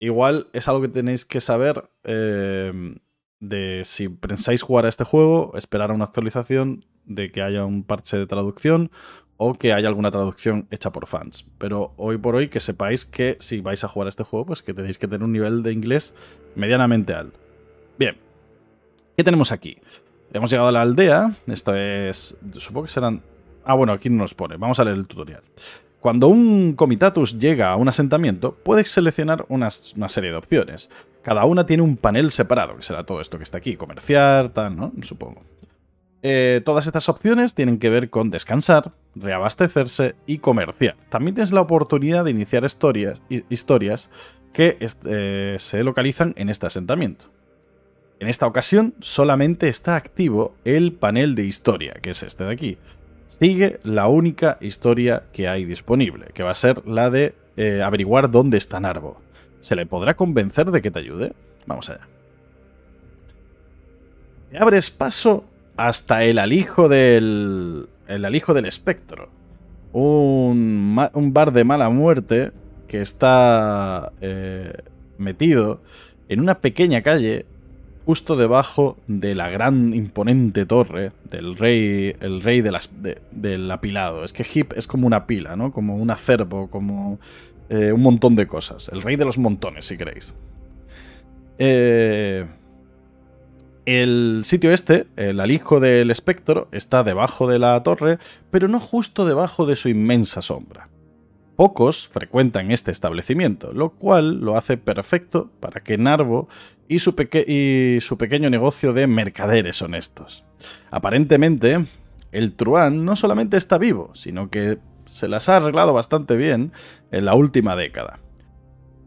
igual es algo que tenéis que saber eh, de si pensáis jugar a este juego, esperar a una actualización, de que haya un parche de traducción o que haya alguna traducción hecha por fans. Pero hoy por hoy que sepáis que si vais a jugar este juego, pues que tenéis que tener un nivel de inglés medianamente alto. Bien, ¿qué tenemos aquí? Hemos llegado a la aldea, esto es... supongo que serán... Ah, bueno, aquí no nos pone, vamos a leer el tutorial. Cuando un comitatus llega a un asentamiento, puedes seleccionar una serie de opciones. Cada una tiene un panel separado, que será todo esto que está aquí, comerciar, tal, ¿no? Supongo. Eh, todas estas opciones tienen que ver con descansar, reabastecerse y comerciar. También tienes la oportunidad de iniciar historias, que eh, se localizan en este asentamiento. En esta ocasión solamente está activo el panel de historia, que es este de aquí. Sigue la única historia que hay disponible, que va a ser la de eh, averiguar dónde está Narbo. ¿Se le podrá convencer de que te ayude? Vamos allá. Te abres paso hasta el alijo del. El alijo del espectro. Un, bar de mala muerte que está eh, metido en una pequeña calle justo debajo de la gran imponente torre del rey, el rey de las, del apilado. Es que Hip es como una pila, ¿no? Como un acervo, como eh, un montón de cosas. El rey de los montones, si queréis. Eh, el sitio este, el alijo del espectro, está debajo de la torre, pero no justo debajo de su inmensa sombra. Pocos frecuentan este establecimiento, lo cual lo hace perfecto para que Narvo y su, pequeño negocio de mercaderes honestos. Aparentemente, el Truán no solamente está vivo, sino que se las ha arreglado bastante bien en la última década.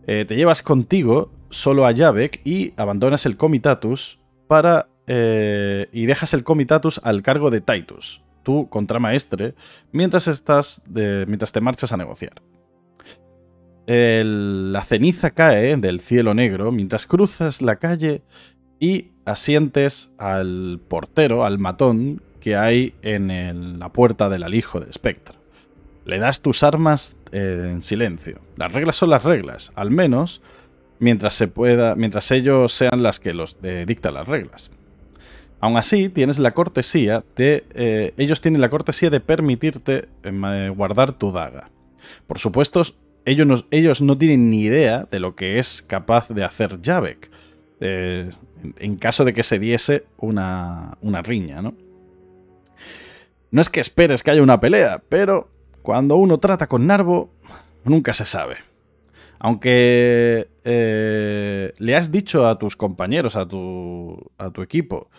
Eh, te llevas contigo solo a Yavek y abandonas el Comitatus para eh, y dejas el comitatus al cargo de Titus, tu contramaestre, mientras, te marchas a negociar. la ceniza cae del cielo negro mientras cruzas la calle y asientes al portero, al matón que hay en la puerta del alijo de Spectre. Le das tus armas eh, en silencio. Las reglas son las reglas, al menos mientras, se pueda, mientras ellos sean las que los eh, dictan las reglas. Aún así, tienes la cortesía de. Eh, ellos tienen la cortesía de permitirte em, eh, guardar tu daga. Por supuesto, ellos no, ellos no, tienen ni idea de lo que es capaz de hacer Javek. En, caso de que se diese una, una riña, ¿no? No es que esperes que haya una pelea, pero cuando uno trata con Narvo, nunca se sabe. Aunque eh, le has dicho a tus compañeros, a tu, a tu equipo,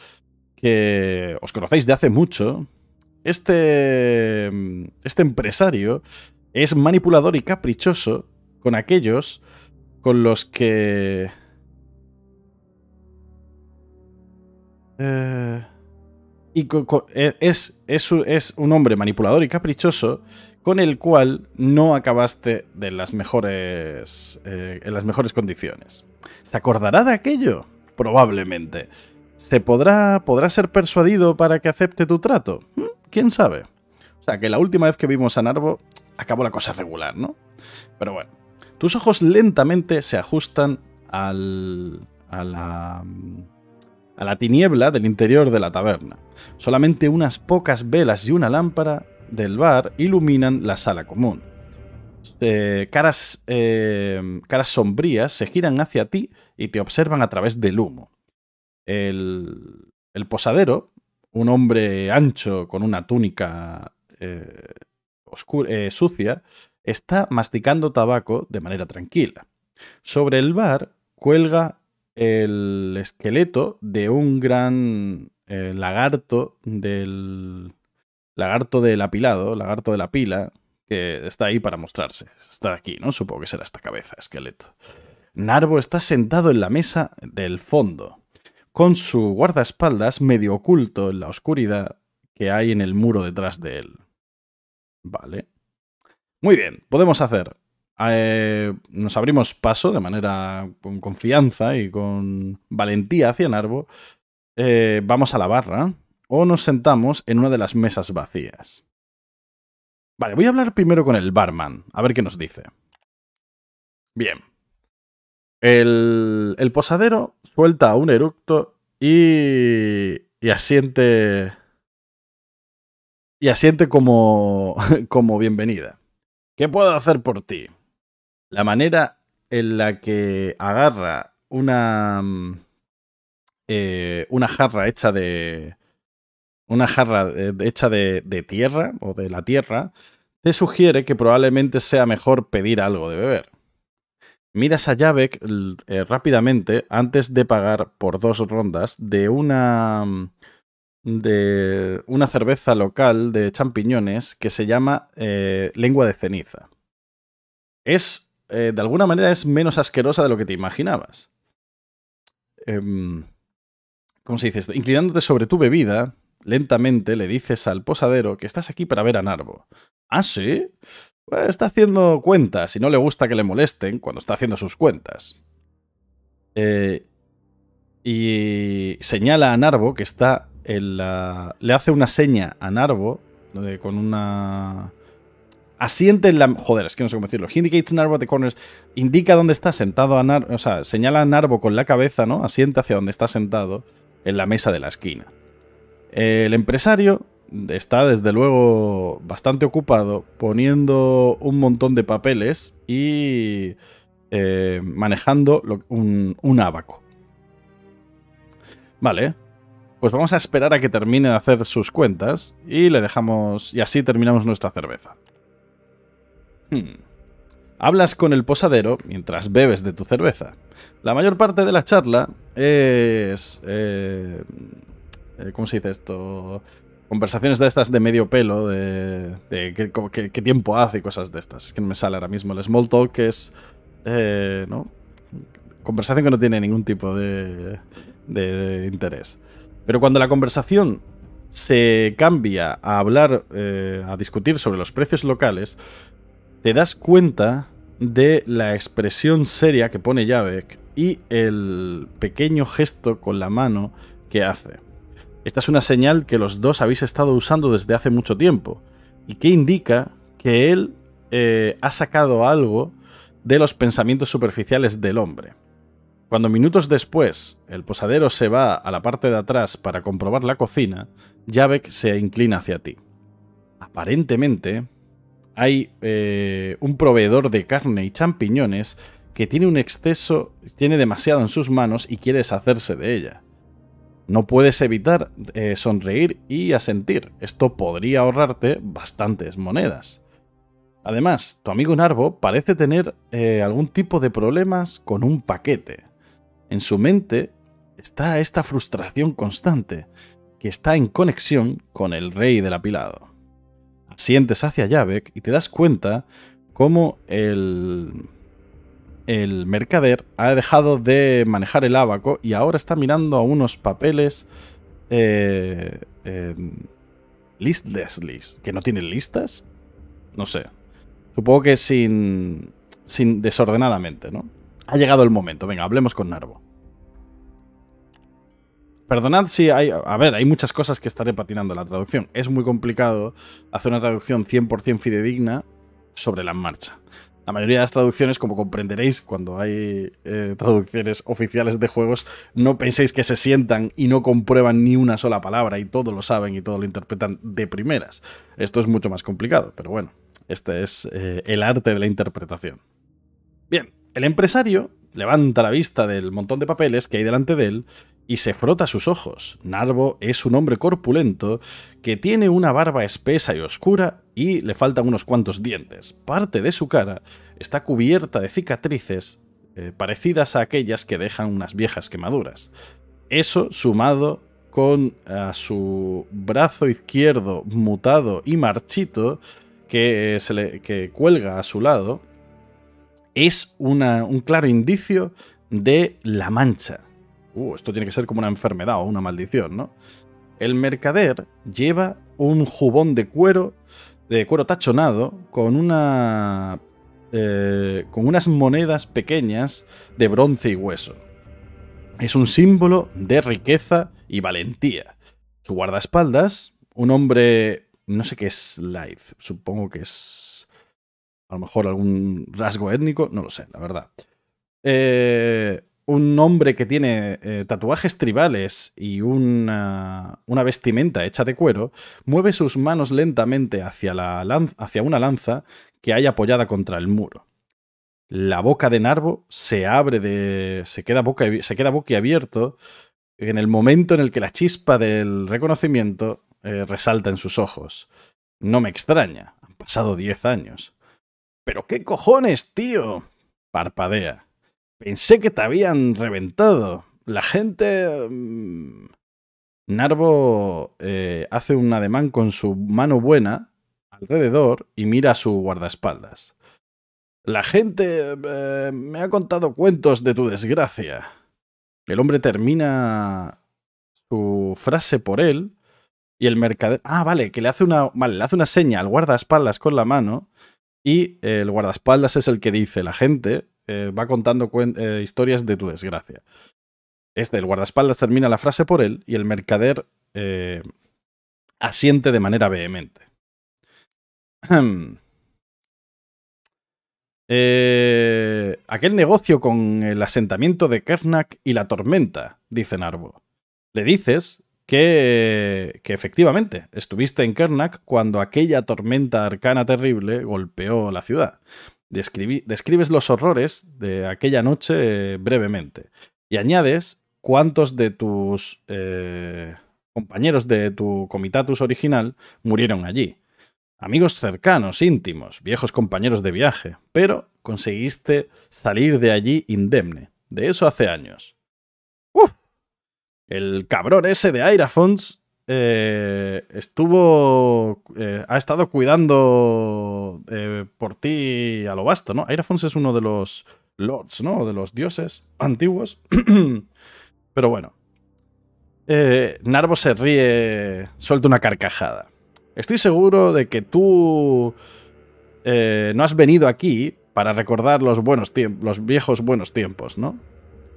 que os conocéis de hace mucho, este, este empresario es manipulador y caprichoso con aquellos con los que... Eh, y e, es, es un hombre manipulador y caprichoso con el cual no acabaste de las mejores, eh, en las mejores condiciones. ¿Se acordará de aquello? Probablemente. ¿Se podrá, podrá ser persuadido para que acepte tu trato? ¿Mm? ¿Quién sabe? O sea, que la última vez que vimos a Narbo acabó la cosa regular, ¿no? Pero bueno, tus ojos lentamente se ajustan al, a, la, a la tiniebla del interior de la taberna. Solamente unas pocas velas y una lámpara del bar iluminan la sala común. Eh, caras, eh, caras sombrías se giran hacia ti y te observan a través del humo. El, posadero, un hombre ancho con una túnica eh, sucia, está masticando tabaco de manera tranquila. Sobre el bar cuelga el esqueleto de un gran lagarto del Lagarto del apilado, lagarto de la pila, que está ahí para mostrarse. Está aquí, ¿no? Supongo que será esta cabeza, esqueleto. Narbo está sentado en la mesa del fondo, con su guardaespaldas medio oculto en la oscuridad que hay en el muro detrás de él. Vale. Muy bien, podemos hacer. Eh, nos abrimos paso de manera con confianza y con valentía hacia Narbo. Eh, vamos a la barra o nos sentamos en una de las mesas vacías. Vale, voy a hablar primero con el barman, a ver qué nos dice. Bien. El, el posadero suelta un eructo y, y asiente y asiente como, como bienvenida. ¿Qué puedo hacer por ti? La manera en la que agarra una, mm, eh, una jarra hecha de, una jarra eh, hecha de, tierra o de la tierra, te sugiere que probablemente sea mejor pedir algo de beber. Miras a Javek eh, rápidamente antes de pagar por dos rondas de una mm, de una cerveza local de champiñones que se llama eh, lengua de ceniza. Es de alguna manera es menos asquerosa de lo que te imaginabas. Em, ¿Cómo se dice esto? Inclinándote sobre tu bebida, Lentamente le dices al posadero que estás aquí para ver a Narbo. ¿Ah, sí? Pues está haciendo cuentas y no le gusta que le molesten cuando está haciendo sus cuentas. Eh, y señala a Narbo que está en la... Le hace una seña a Narbo eh, con una... Asiente en la... Joder, es que no sé cómo decirlo. the corners. Indica dónde está sentado a Narbo. O sea, señala a Narbo con la cabeza, ¿no? Asiente hacia donde está sentado en la mesa de la esquina. El empresario está desde luego bastante ocupado poniendo un montón de papeles y eh, manejando un, abaco. Vale, pues vamos a esperar a que termine de hacer sus cuentas y le dejamos y así terminamos nuestra cerveza. Hmm. Hablas con el posadero mientras bebes de tu cerveza. La mayor parte de la charla es eh, eh, ¿cómo se dice esto? Conversaciones de estas de medio pelo, de, qué, tiempo hace y cosas de estas. Es que no me sale ahora mismo. El small talk es, eh, Conversación que no tiene ningún tipo de, interés. Pero cuando la conversación se cambia a hablar, eh, a discutir sobre los precios locales, te das cuenta de la expresión seria que pone Javek y el pequeño gesto con la mano que hace. Esta es una señal que los dos habéis estado usando desde hace mucho tiempo y que indica que él eh, ha sacado algo de los pensamientos superficiales del hombre. Cuando minutos después el posadero se va a la parte de atrás para comprobar la cocina, Javek se inclina hacia ti. Aparentemente, hay eh, un proveedor de carne y champiñones que tiene un exceso, tiene demasiado en sus manos y quiere deshacerse de ella no puedes evitar eh, sonreír y asentir. Esto podría ahorrarte bastantes monedas. Además, tu amigo Narbo parece tener eh, algún tipo de problemas con un paquete. En su mente está esta frustración constante, que está en conexión con el rey del apilado. Sientes hacia Yavek y te das cuenta cómo el, el mercader ha dejado de manejar el abaco y ahora está mirando a unos papeles eh, eh, que no tienen listas. No sé. Supongo que sin, sin desordenadamente, ¿no? Ha llegado el momento. Venga, hablemos con Narvo. Perdonad si hay... A ver, hay muchas cosas que estaré patinando la traducción. Es muy complicado hacer una traducción 100% fidedigna sobre la marcha. La mayoría de las traducciones, como comprenderéis, cuando hay eh, traducciones oficiales de juegos, no penséis que se sientan y no comprueban ni una sola palabra y todo lo saben y todo lo interpretan de primeras. Esto es mucho más complicado, pero bueno, este es eh, el arte de la interpretación. Bien, el empresario levanta la vista del montón de papeles que hay delante de él y se frota sus ojos. Narbo es un hombre corpulento que tiene una barba espesa y oscura y le faltan unos cuantos dientes. Parte de su cara está cubierta de cicatrices eh, parecidas a aquellas que dejan unas viejas quemaduras. Eso sumado con eh, su brazo izquierdo mutado y marchito que, eh, cuelga a su lado, es un claro indicio de la mancha uh, esto tiene que ser como una enfermedad o una maldición, ¿no? El mercader lleva un jubón de cuero, de cuero tachonado, con una. Eh, con unas monedas pequeñas de bronce y hueso. Es un símbolo de riqueza y valentía. Su guardaespaldas, un hombre. no sé qué es Light. supongo que es. a lo mejor algún rasgo étnico, no lo sé, la verdad. Eh, un hombre que tiene eh, tatuajes tribales y una, vestimenta hecha de cuero, mueve sus manos lentamente hacia, la hacia una lanza que hay apoyada contra el muro. La boca de Narbo se abre de. se queda, boca, se boquiabierto en el momento en el que la chispa del reconocimiento eh, resalta en sus ojos. No me extraña, han pasado diez años. ¡Pero qué cojones, tío! Parpadea. Pensé que te habían reventado. La gente... Mm, Narbo eh, hace un ademán con su mano buena alrededor y mira a su guardaespaldas. La gente eh, me ha contado cuentos de tu desgracia. El hombre termina su frase por él y el mercader... Ah, vale, que le hace una, vale, le hace una seña al guardaespaldas con la mano y el guardaespaldas es el que dice, la gente eh, va contando eh, historias de tu desgracia. Este, el guardaespaldas termina la frase por él y el mercader eh, asiente de manera vehemente. aquel negocio con el asentamiento de Kernak y la tormenta, dice Narbo. Le dices que, que efectivamente estuviste en Kernak cuando aquella tormenta arcana terrible golpeó la ciudad describes los horrores de aquella noche brevemente y añades cuántos de tus eh, compañeros de tu comitatus original murieron allí. Amigos cercanos, íntimos, viejos compañeros de viaje, pero conseguiste salir de allí indemne. De eso hace años. ¡Uf! El cabrón ese de Airafons eh, estuvo. Eh, ha estado cuidando eh, por ti a lo vasto, ¿no? Airafons es uno de los lords, ¿no? De los dioses antiguos. Pero bueno. Narvo se ríe, suelta una carcajada. Estoy seguro de que tú no has venido aquí para recordar los buenos tiempos, los viejos buenos tiempos, ¿no?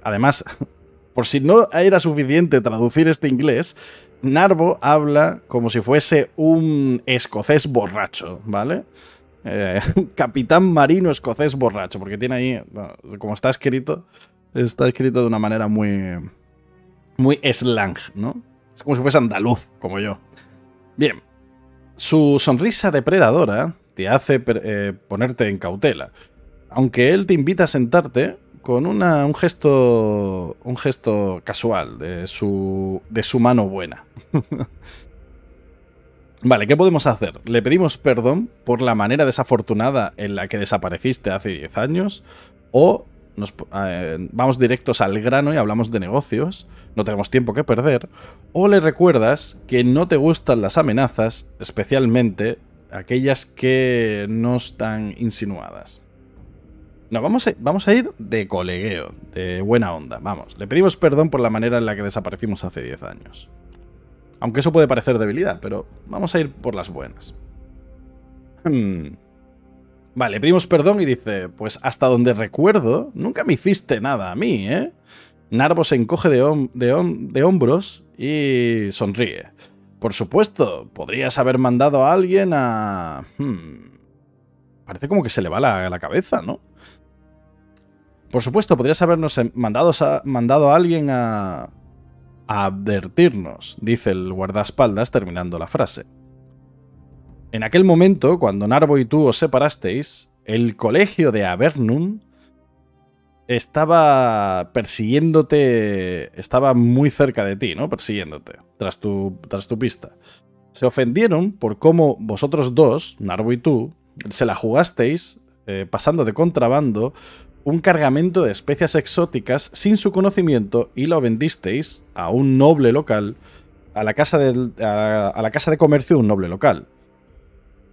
Además, Por si no era suficiente traducir este inglés, Narbo habla como si fuese un escocés borracho, ¿vale? Eh, capitán marino escocés borracho, porque tiene ahí, como está escrito, está escrito de una manera muy, muy slang, ¿no? Es como si fuese andaluz, como yo. Bien, su sonrisa depredadora te hace eh, ponerte en cautela. Aunque él te invita a sentarte, con un, gesto, un gesto casual de su, de su mano buena. vale, ¿qué podemos hacer? Le pedimos perdón por la manera desafortunada en la que desapareciste hace 10 años o nos, eh, vamos directos al grano y hablamos de negocios, no tenemos tiempo que perder, o le recuerdas que no te gustan las amenazas, especialmente aquellas que no están insinuadas. No, vamos a, ir de colegueo, de buena onda, vamos. Le pedimos perdón por la manera en la que desaparecimos hace 10 años. Aunque eso puede parecer debilidad, pero vamos a ir por las buenas. Hmm. Vale, pedimos perdón y dice, pues hasta donde recuerdo, nunca me hiciste nada a mí, ¿eh? Narvo se encoge de, hombros y sonríe. Por supuesto, podrías haber mandado a alguien a... Hmm, parece como que se le va la cabeza, ¿no? Por supuesto, podrías habernos em, mandado a, mandado a alguien a, advertirnos, dice el guardaespaldas terminando la frase. En aquel momento, cuando Narbo y tú os separasteis, el colegio de Avernum estaba persiguiéndote, estaba muy cerca de ti, ¿no? Persiguiéndote, tras tu, tras tu pista. Se ofendieron por cómo vosotros dos, Narbo y tú, se la jugasteis eh, pasando de contrabando un cargamento de especias exóticas sin su conocimiento y lo vendisteis a un noble local, a la casa, a, la casa de comercio de un noble local.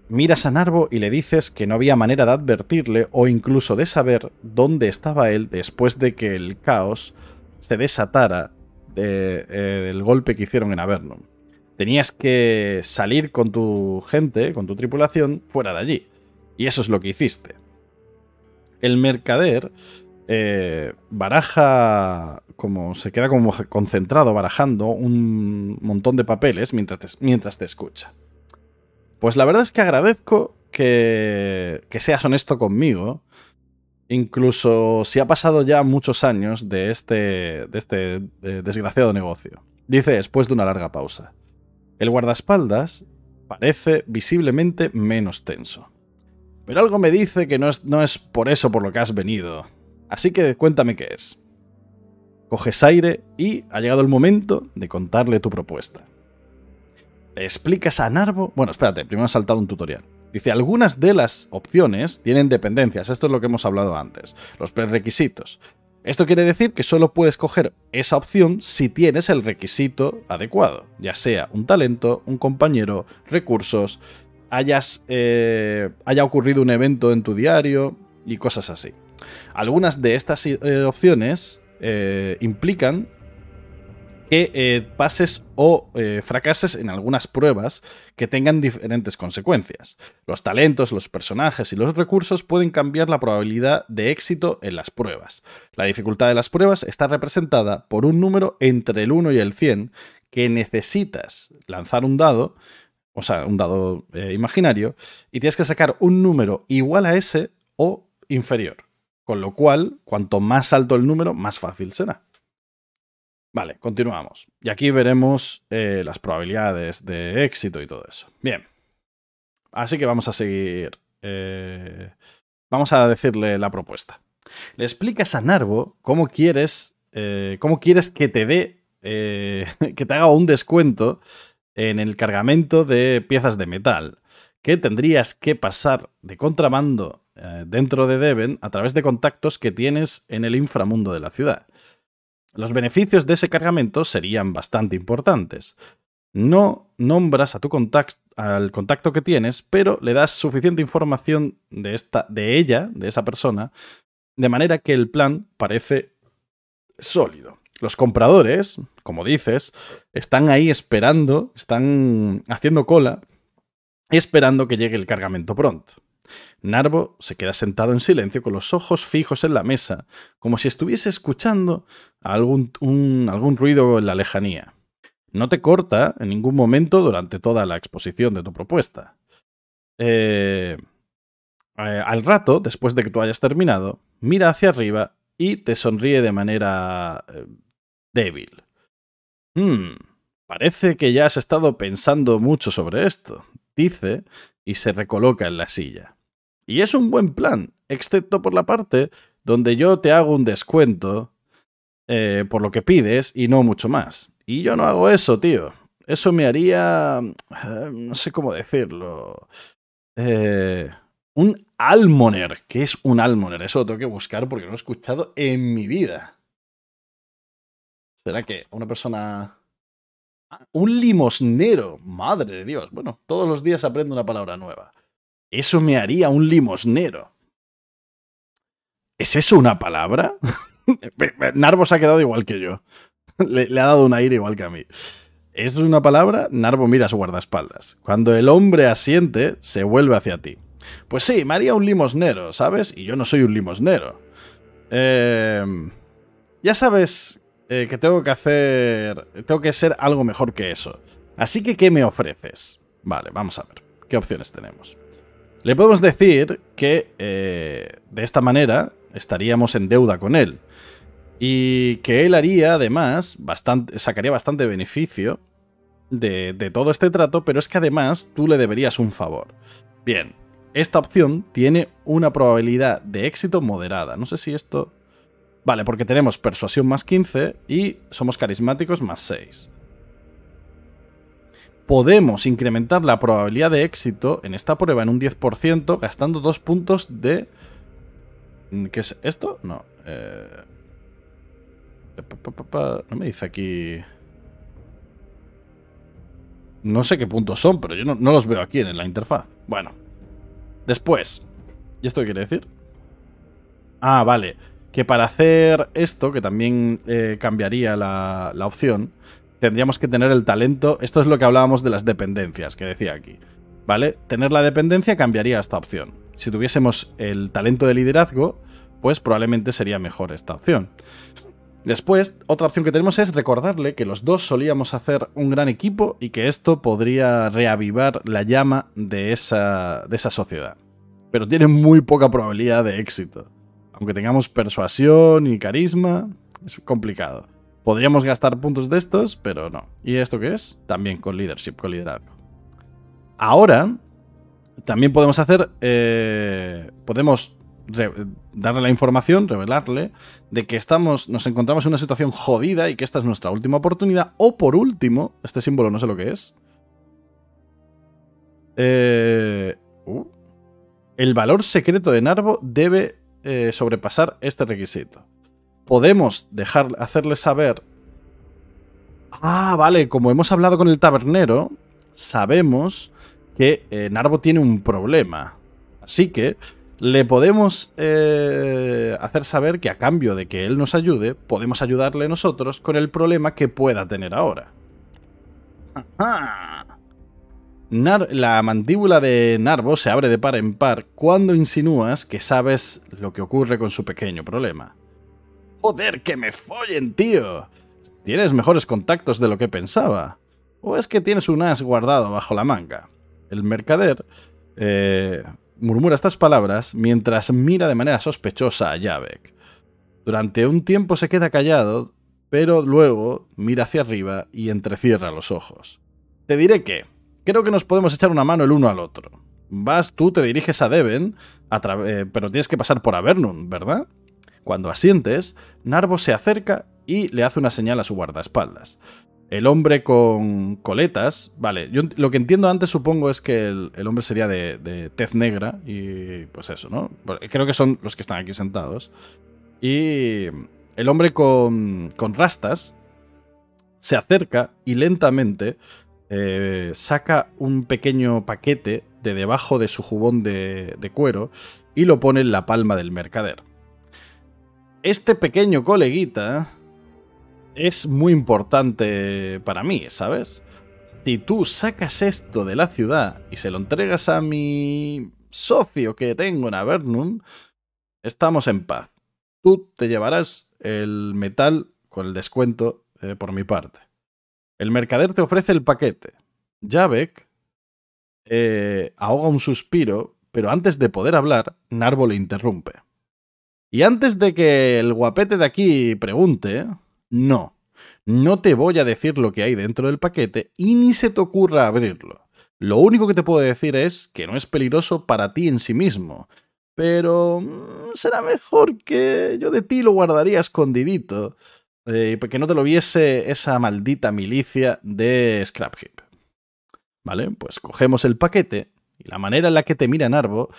Miras a Narbo y le dices que no había manera de advertirle o incluso de saber dónde estaba él después de que el caos se desatara eh, del golpe que hicieron en Avernum. Tenías que salir con tu gente, con tu tripulación, fuera de allí. Y eso es lo que hiciste el mercader eh, baraja, como se queda como concentrado, barajando un montón de papeles mientras te, mientras te escucha. Pues la verdad es que agradezco que, que seas honesto conmigo, incluso si ha pasado ya muchos años de este, de este eh, desgraciado negocio. Dice después de una larga pausa. El guardaespaldas parece visiblemente menos tenso. Pero algo me dice que no es, por eso por lo que has venido. Así que cuéntame qué es. Coges aire y ha llegado el momento de contarle tu propuesta. explicas a Narbo? Bueno, espérate, primero ha saltado un tutorial. Dice, algunas de las opciones tienen dependencias. Esto es lo que hemos hablado antes. Los prerequisitos. Esto quiere decir que solo puedes coger esa opción si tienes el requisito adecuado, ya sea un talento, un compañero, recursos, hayas, eh, haya ocurrido un evento en tu diario y cosas así. Algunas de estas eh, opciones eh, implican que pases o fracases en algunas pruebas que tengan diferentes consecuencias. Los talentos, los personajes y los recursos pueden cambiar la probabilidad de éxito en las pruebas. La dificultad de las pruebas está representada por un número entre el 1 y el 100 que necesitas lanzar un dado o sea, un dado eh, imaginario, y tienes que sacar un número igual a ese o inferior. Con lo cual, cuanto más alto el número, más fácil será. Vale, continuamos. Y aquí veremos eh, las probabilidades de éxito y todo eso. Bien. Así que vamos a seguir. Eh, vamos a decirle la propuesta. Le explicas a Narvo cómo quieres, cómo quieres que te dé, que te haga un descuento en el cargamento de piezas de metal que tendrías que pasar de contrabando eh, dentro de Deben a través de contactos que tienes en el inframundo de la ciudad. Los beneficios de ese cargamento serían bastante importantes. No nombras a tu contacto, al contacto que tienes, pero le das suficiente información de, esta, de ella, de esa persona, de manera que el plan parece sólido los compradores, como dices, están ahí esperando, están haciendo cola, esperando que llegue el cargamento pronto. Narbo se queda sentado en silencio con los ojos fijos en la mesa, como si estuviese escuchando algún, algún ruido en la lejanía. No te corta en ningún momento durante toda la exposición de tu propuesta. Eh, eh, al rato, después de que tú hayas terminado, mira hacia arriba y te sonríe de manera eh, débil. Hmm, parece que ya has estado pensando mucho sobre esto, dice, y se recoloca en la silla. Y es un buen plan, excepto por la parte donde yo te hago un descuento eh, por lo que pides y no mucho más. Y yo no hago eso, tío. Eso me haría... Eh, no sé cómo decirlo. Eh, un almoner. ¿Qué es un almoner? Eso lo tengo que buscar porque no lo he escuchado en mi vida. ¿Será que una persona... Un limosnero, madre de Dios. Bueno, todos los días aprendo una palabra nueva. Eso me haría un limosnero. ¿Es eso una palabra? Narvo se ha quedado igual que yo. Le, ha dado un aire igual que a mí. ¿Eso ¿Es una palabra? Narvo mira a su guardaespaldas. Cuando el hombre asiente, se vuelve hacia ti. Pues sí, me haría un limosnero, ¿sabes? Y yo no soy un limosnero. Eh, ya sabes eh, que tengo que hacer... Tengo que ser algo mejor que eso. Así que, ¿qué me ofreces? Vale, vamos a ver. ¿Qué opciones tenemos? Le podemos decir que eh, de esta manera estaríamos en deuda con él. Y que él haría, además, bastante, sacaría bastante beneficio de, todo este trato, pero es que además tú le deberías un favor. Bien, esta opción tiene una probabilidad de éxito moderada. No sé si esto... Vale, porque tenemos persuasión más 15 y somos carismáticos más 6. Podemos incrementar la probabilidad de éxito en esta prueba en un 10% gastando dos puntos de... Mm, ¿Qué es esto? No. Eh, eh, no me dice aquí... No sé qué puntos son, pero yo no, los veo aquí en la interfaz. Bueno. Después. ¿Y esto qué quiere decir? Ah, vale que para hacer esto, que también eh, cambiaría la, la, opción, tendríamos que tener el talento. Esto es lo que hablábamos de las dependencias que decía aquí. ¿Vale? Tener la dependencia cambiaría esta opción. Si tuviésemos el talento de liderazgo, pues probablemente sería mejor esta opción. Después, otra opción que tenemos es recordarle que los dos solíamos hacer un gran equipo y que esto podría reavivar la llama de esa, de esa sociedad. Pero tiene muy poca probabilidad de éxito. Aunque tengamos persuasión y carisma, es complicado. Podríamos gastar puntos de estos, pero no. ¿Y esto qué es? También con leadership, con liderazgo. Ahora, también podemos hacer... Eh, podemos darle la información, revelarle, de que estamos, nos encontramos en una situación jodida y que esta es nuestra última oportunidad. O por último, este símbolo no sé lo que es. Eh, uh, el valor secreto de Narvo debe eh, sobrepasar este requisito. Podemos dejar, hacerle saber... Ah, vale, como hemos hablado con el tabernero, sabemos que eh, Narbo tiene un problema. Así que le podemos eh, hacer saber que a cambio de que él nos ayude, podemos ayudarle nosotros con el problema que pueda tener ahora la mandíbula de Narbo se abre de par en par cuando insinúas que sabes lo que ocurre con su pequeño problema. ¡Joder, que me follen, tío! Tienes mejores contactos de lo que pensaba. ¿O es que tienes un as guardado bajo la manga? El mercader eh, murmura estas palabras mientras mira de manera sospechosa a Javek. Durante un tiempo se queda callado, pero luego mira hacia arriba y entrecierra los ojos. Te diré que, Creo que nos podemos echar una mano el uno al otro. Vas tú, te diriges a Deben, eh, pero tienes que pasar por Avernum, ¿verdad? Cuando asientes, Narvo se acerca y le hace una señal a su guardaespaldas. El hombre con coletas, vale, yo lo que entiendo antes supongo es que el, hombre sería de, tez negra y pues eso, ¿no? Creo que son los que están aquí sentados. Y el hombre con, con rastas se acerca y lentamente eh, saca un pequeño paquete de debajo de su jubón de, cuero y lo pone en la palma del mercader. Este pequeño coleguita es muy importante para mí, ¿sabes? Si tú sacas esto de la ciudad y se lo entregas a mi socio que tengo en Avernum, estamos en paz. Tú te llevarás el metal con el descuento eh, por mi parte. El mercader te ofrece el paquete. Javek eh, ahoga un suspiro, pero antes de poder hablar, Narbo le interrumpe. Y antes de que el guapete de aquí pregunte, no, no te voy a decir lo que hay dentro del paquete y ni se te ocurra abrirlo. Lo único que te puedo decir es que no es peligroso para ti en sí mismo, pero mm, será mejor que yo de ti lo guardaría escondidito. Eh, que no te lo viese esa maldita milicia de Scrapheap. ¿Vale? Pues cogemos el paquete y la manera en la que te mira Narbo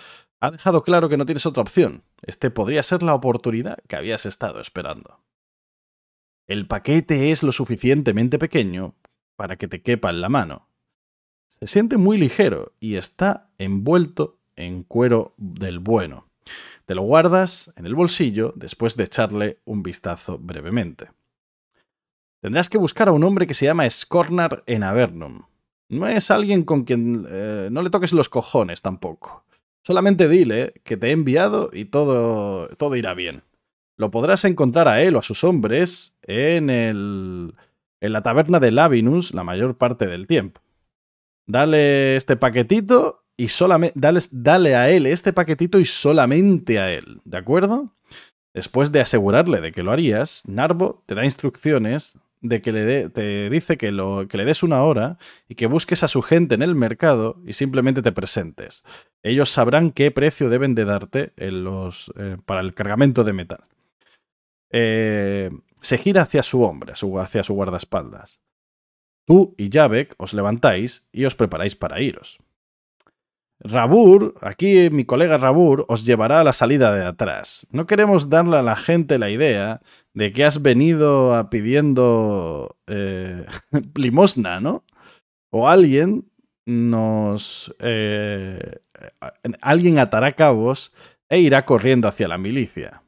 ha dejado claro que no tienes otra opción. Este podría ser la oportunidad que habías estado esperando. El paquete es lo suficientemente pequeño para que te quepa en la mano. Se siente muy ligero y está envuelto en cuero del bueno. Te lo guardas en el bolsillo después de echarle un vistazo brevemente. Tendrás que buscar a un hombre que se llama Scornar en Avernum. No es alguien con quien eh, no le toques los cojones tampoco. Solamente dile que te he enviado y todo, todo irá bien. Lo podrás encontrar a él o a sus hombres en, el, en la taberna de Lavinus la mayor parte del tiempo. Dale este paquetito y solamente dale, dale a él este paquetito y solamente a él, ¿de acuerdo? Después de asegurarle de que lo harías, Narbo te da instrucciones de que le te dice que, le des una hora y que busques a su gente en el mercado y simplemente te presentes. Ellos sabrán qué precio deben de darte en los, eh, para el cargamento de metal. Eh, se gira hacia su hombre, hacia su guardaespaldas. Tú y Javek os levantáis y os preparáis para iros. Rabur, aquí mi colega Rabur, os llevará a la salida de atrás. No queremos darle a la gente la idea de que has venido pidiendo eh, limosna, ¿no? O alguien nos... Eh, alguien atará cabos e irá corriendo hacia la milicia.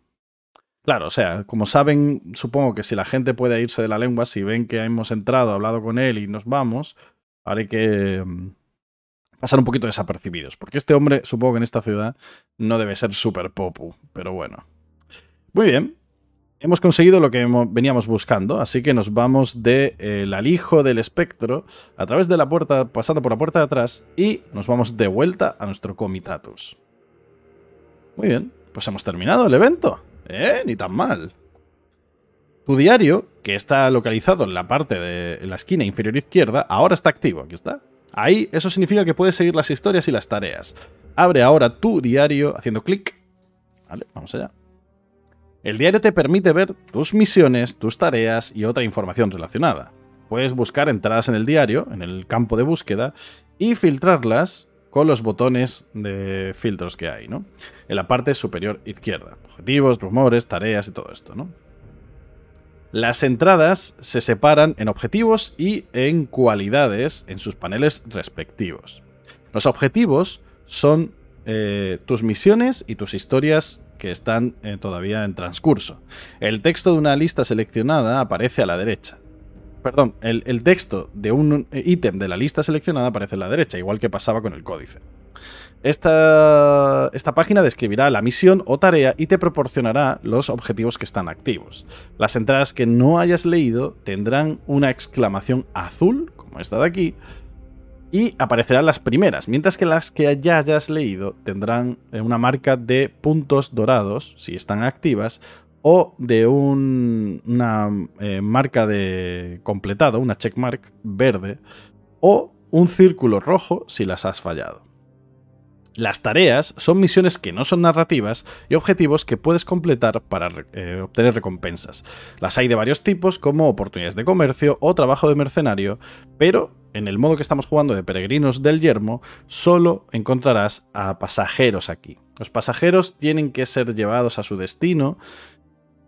Claro, o sea, como saben, supongo que si la gente puede irse de la lengua, si ven que hemos entrado, hablado con él y nos vamos, haré que... Mm, pasar un poquito desapercibidos, porque este hombre supongo que en esta ciudad no debe ser súper popu, pero bueno. Muy bien, hemos conseguido lo que veníamos buscando, así que nos vamos del de, eh, alijo del espectro a través de la puerta, pasando por la puerta de atrás y nos vamos de vuelta a nuestro comitatus. Muy bien, pues hemos terminado el evento. ¿Eh? Ni tan mal. Tu diario, que está localizado en la parte de la esquina inferior izquierda, ahora está activo. Aquí está. Ahí eso significa que puedes seguir las historias y las tareas. Abre ahora tu diario haciendo clic. Vale, vamos allá. El diario te permite ver tus misiones, tus tareas y otra información relacionada. Puedes buscar entradas en el diario, en el campo de búsqueda, y filtrarlas con los botones de filtros que hay, ¿no? En la parte superior izquierda. Objetivos, rumores, tareas y todo esto, ¿no? Las entradas se separan en objetivos y en cualidades en sus paneles respectivos. Los objetivos son eh, tus misiones y tus historias que están eh, todavía en transcurso. El texto de una lista seleccionada aparece a la derecha. Perdón, el, el texto de un eh, ítem de la lista seleccionada aparece a la derecha, igual que pasaba con el códice. Esta, página describirá la misión o tarea y te proporcionará los objetivos que están activos. Las entradas que no hayas leído tendrán una exclamación azul, como esta de aquí, y aparecerán las primeras, mientras que las que ya hayas leído tendrán eh, una marca de puntos dorados, si están activas, o de una eh, marca de completado, una checkmark verde, o un círculo rojo si las has fallado. Las tareas son misiones que no son narrativas y objetivos que puedes completar para eh, obtener recompensas. Las hay de varios tipos, como oportunidades de comercio o trabajo de mercenario, pero en el modo que estamos jugando de Peregrinos del Yermo, solo encontrarás a pasajeros aquí. Los pasajeros tienen que ser llevados a su destino,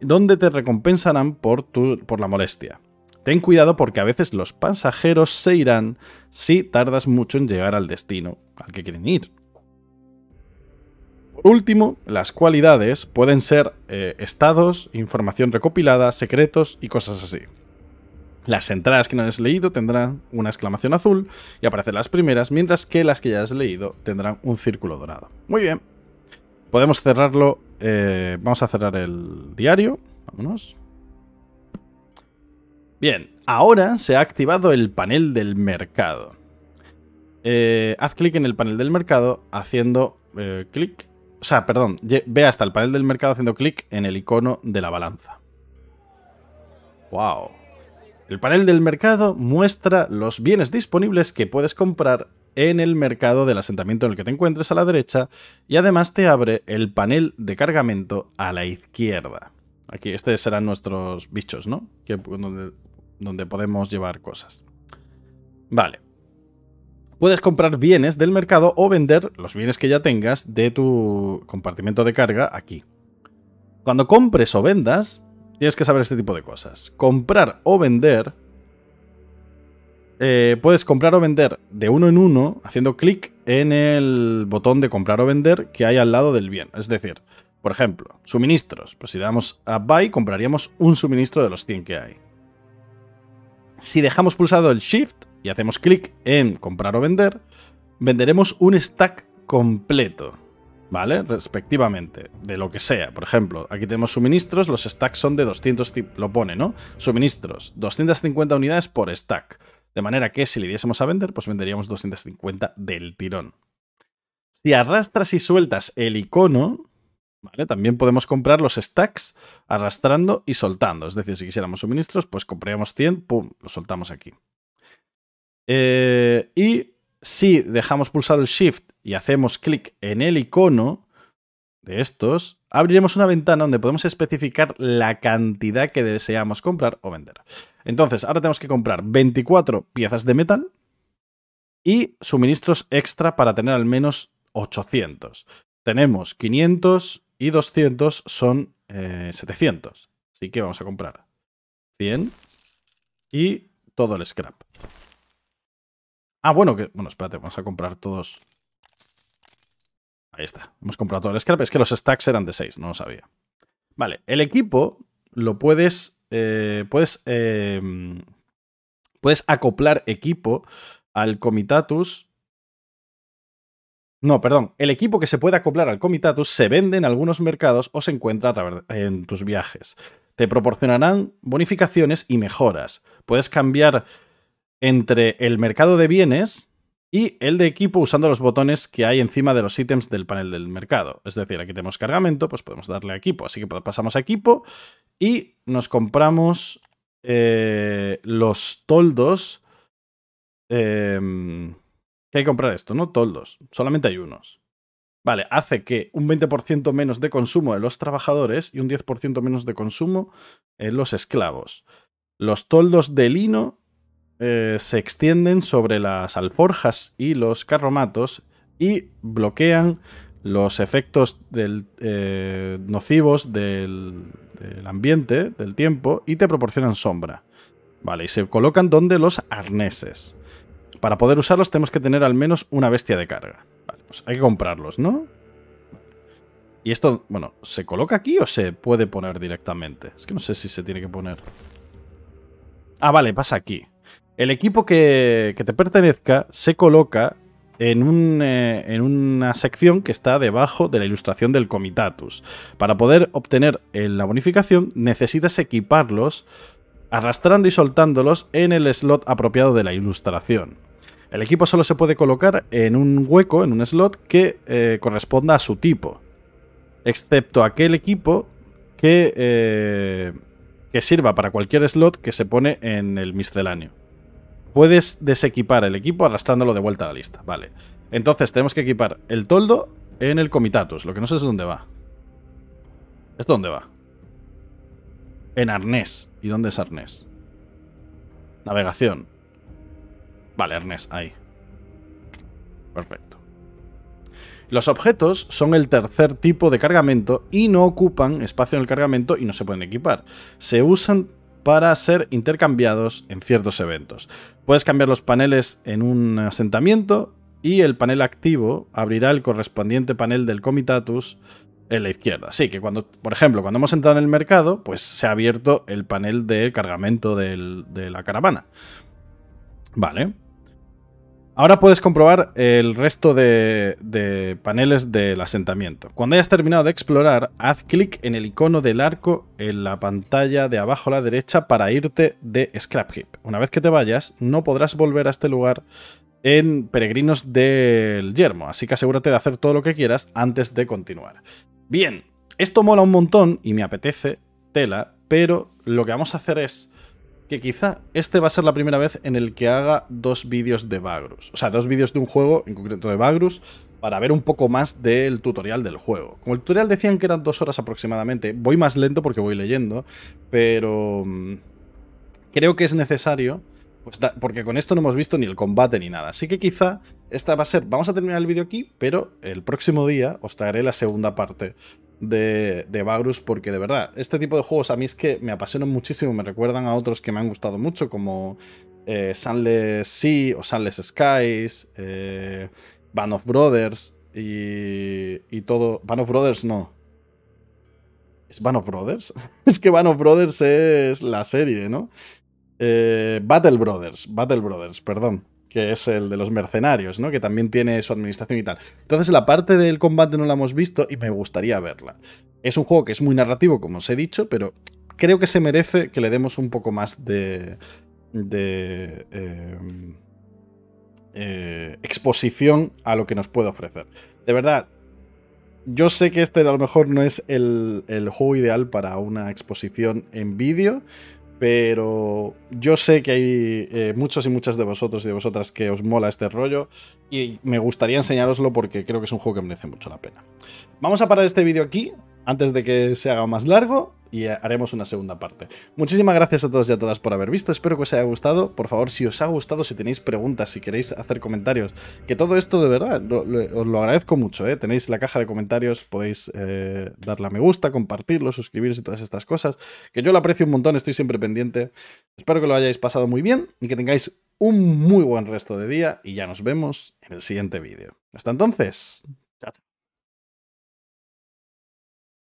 donde te recompensarán por, por la molestia. Ten cuidado porque a veces los pasajeros se irán si tardas mucho en llegar al destino al que quieren ir. Por último, las cualidades pueden ser eh, estados, información recopilada, secretos y cosas así. Las entradas que no has leído tendrán una exclamación azul y aparecen las primeras, mientras que las que ya has leído tendrán un círculo dorado. Muy bien. Podemos cerrarlo. Eh, vamos a cerrar el diario. Vámonos. Bien, ahora se ha activado el panel del mercado. Eh, haz clic en el panel del mercado haciendo clic o sea, perdón, ve hasta el panel del mercado haciendo clic en el icono de la balanza. ¡Wow! El panel del mercado muestra los bienes disponibles que puedes comprar en el mercado del asentamiento en el que te encuentres a la derecha y además te abre el panel de cargamento a la izquierda. Aquí, estos serán nuestros bichos, ¿no? Que, donde, donde podemos llevar cosas. Vale puedes comprar bienes del mercado o vender los bienes que ya tengas de tu compartimento de carga aquí. Cuando compres o vendas, tienes que saber este tipo de cosas. Comprar o vender... Eh, puedes comprar o vender de uno en uno haciendo clic en el botón de comprar o vender que hay al lado del bien. Es decir, por ejemplo, suministros. Pues si le damos a buy, compraríamos un suministro de los 100 que hay. Si dejamos pulsado el shift, y hacemos clic en comprar o vender, venderemos un stack completo, ¿vale? Respectivamente, de lo que sea. Por ejemplo, aquí tenemos suministros, los stacks son de 200, lo pone, ¿no? Suministros, 250 unidades por stack. De manera que si le diésemos a vender, pues venderíamos 250 del tirón. Si arrastras y sueltas el icono, ¿vale? También podemos comprar los stacks arrastrando y soltando. Es decir, si quisiéramos suministros, pues compraríamos 100, pum, lo soltamos aquí. Eh, y si dejamos pulsado el Shift y hacemos clic en el icono de estos, abriremos una ventana donde podemos especificar la cantidad que deseamos comprar o vender. Entonces, ahora tenemos que comprar 24 piezas de metal y suministros extra para tener al menos 800. Tenemos 500 y 200 son 700. Eh, Así que vamos a comprar 100 y todo el scrap. Ah, bueno, que... Bueno, espérate, vamos a comprar todos. Ahí está. Hemos comprado todo el scrap. Es que los stacks eran de 6, no lo sabía. Vale, el equipo lo puedes... Eh, puedes... Eh, puedes acoplar equipo al comitatus. No, perdón. El equipo que se puede acoplar al comitatus se vende en algunos mercados o se encuentra en tus viajes. Te proporcionarán bonificaciones y mejoras. Puedes cambiar entre el mercado de bienes y el de equipo usando los botones que hay encima de los ítems del panel del mercado. Es decir, aquí tenemos cargamento, pues podemos darle a equipo. Así que pues, pasamos a equipo y nos compramos eh, los toldos. Em, que hay que comprar esto, ¿no? Toldos. Solamente hay unos. Vale, hace que un 20% menos de consumo en los trabajadores y un 10% menos de consumo en los esclavos. Los toldos de lino eh, se extienden sobre las alforjas y los carromatos y bloquean los efectos eh, nocivos del, del, ambiente, del tiempo, y te proporcionan sombra. Vale, y se colocan donde los arneses. Para poder usarlos tenemos que tener al menos una bestia de carga. Vale, pues hay que comprarlos, ¿no? Y esto, bueno, ¿se coloca aquí o se puede poner directamente? Es que no sé si se tiene que poner. Ah, vale, pasa aquí. El equipo que, te pertenezca se coloca eh, en, una sección que está debajo de la ilustración del comitatus. Para poder obtener eh, la bonificación necesitas equiparlos arrastrando y soltándolos en el slot apropiado de la ilustración. El equipo solo se puede colocar en un hueco, en un slot que eh, corresponda a su tipo, excepto aquel equipo que sirva para cualquier slot que se pone en el misceláneo. Puedes desequipar el equipo arrastrándolo de vuelta a la lista. Vale. Entonces tenemos que equipar el toldo en el comitatus. Lo que no sé es dónde va. ¿Es dónde va? En arnés. ¿Y dónde es arnés? Navegación. Vale, arnés, ahí. Perfecto. Los objetos son el tercer tipo de cargamento y no ocupan espacio en el cargamento y no se pueden equipar. Se usan para ser intercambiados en ciertos eventos. Puedes cambiar los paneles en un asentamiento y el panel activo abrirá el correspondiente panel del comitatus en la izquierda. Así que cuando, por ejemplo, cuando hemos entrado en el mercado, pues se ha abierto el panel de cargamento de la caravana. Vale. Ahora puedes comprobar el resto de, paneles del asentamiento. Cuando hayas terminado de explorar, haz clic en el icono del arco en la pantalla de abajo a la derecha para irte de Scrap Heap. Una vez que te vayas, no podrás volver a este lugar en Peregrinos del Yermo, así que asegúrate de hacer todo lo que quieras antes de continuar. Bien, esto mola un montón y me apetece tela, pero lo que vamos a hacer es que quizá este va a ser la primera vez en el que haga dos vídeos de Bagrus. O sea, dos vídeos de un juego, en concreto de Bagrus, para ver un poco más del tutorial del juego. Como el tutorial decían que eran dos horas aproximadamente, voy más lento porque voy leyendo, pero mm, creo que es necesario, pues, porque con esto no hemos visto ni el combate ni nada. Así que quizá esta va a ser, vamos a terminar el vídeo aquí, pero el próximo día os traeré la segunda parte de, de Bagrus, porque de verdad, este tipo de juegos a mí es que me apasionan muchísimo, me recuerdan a otros que me han gustado mucho, como eh, Sunless Sea o Sunless Skies, eh, of Brothers y, y todo. Band of Brothers no. ¿Es Band of Brothers? es que Band of Brothers es la serie, ¿no? Eh, Battle Brothers, Battle Brothers, perdón que es el de los mercenarios, ¿no? Que también tiene su administración y tal. Entonces, la parte del combate no la hemos visto y me gustaría verla. Es un juego que es muy narrativo, como os he dicho, pero creo que se merece que le demos un poco más de. Eh, eh, exposición a lo que nos puede ofrecer. De verdad, yo sé que este a lo mejor no es el, el juego ideal para una exposición en vídeo, pero yo sé que hay eh, muchos y muchas de vosotros y de vosotras que os mola este rollo y me gustaría enseñároslo porque creo que es un juego que merece mucho la pena. Vamos a parar este vídeo aquí antes de que se haga más largo y haremos una segunda parte. Muchísimas gracias a todos y a todas por haber visto, espero que os haya gustado, por favor si os ha gustado, si tenéis preguntas, si queréis hacer comentarios, que todo esto de verdad os lo agradezco mucho, ¿eh? tenéis la caja de comentarios, podéis eh, darle a me gusta, compartirlo, suscribiros y todas estas cosas, que yo lo aprecio un montón, estoy siempre pendiente, espero que lo hayáis pasado muy bien y que tengáis un muy buen resto de día y ya nos vemos en el siguiente vídeo. Hasta entonces,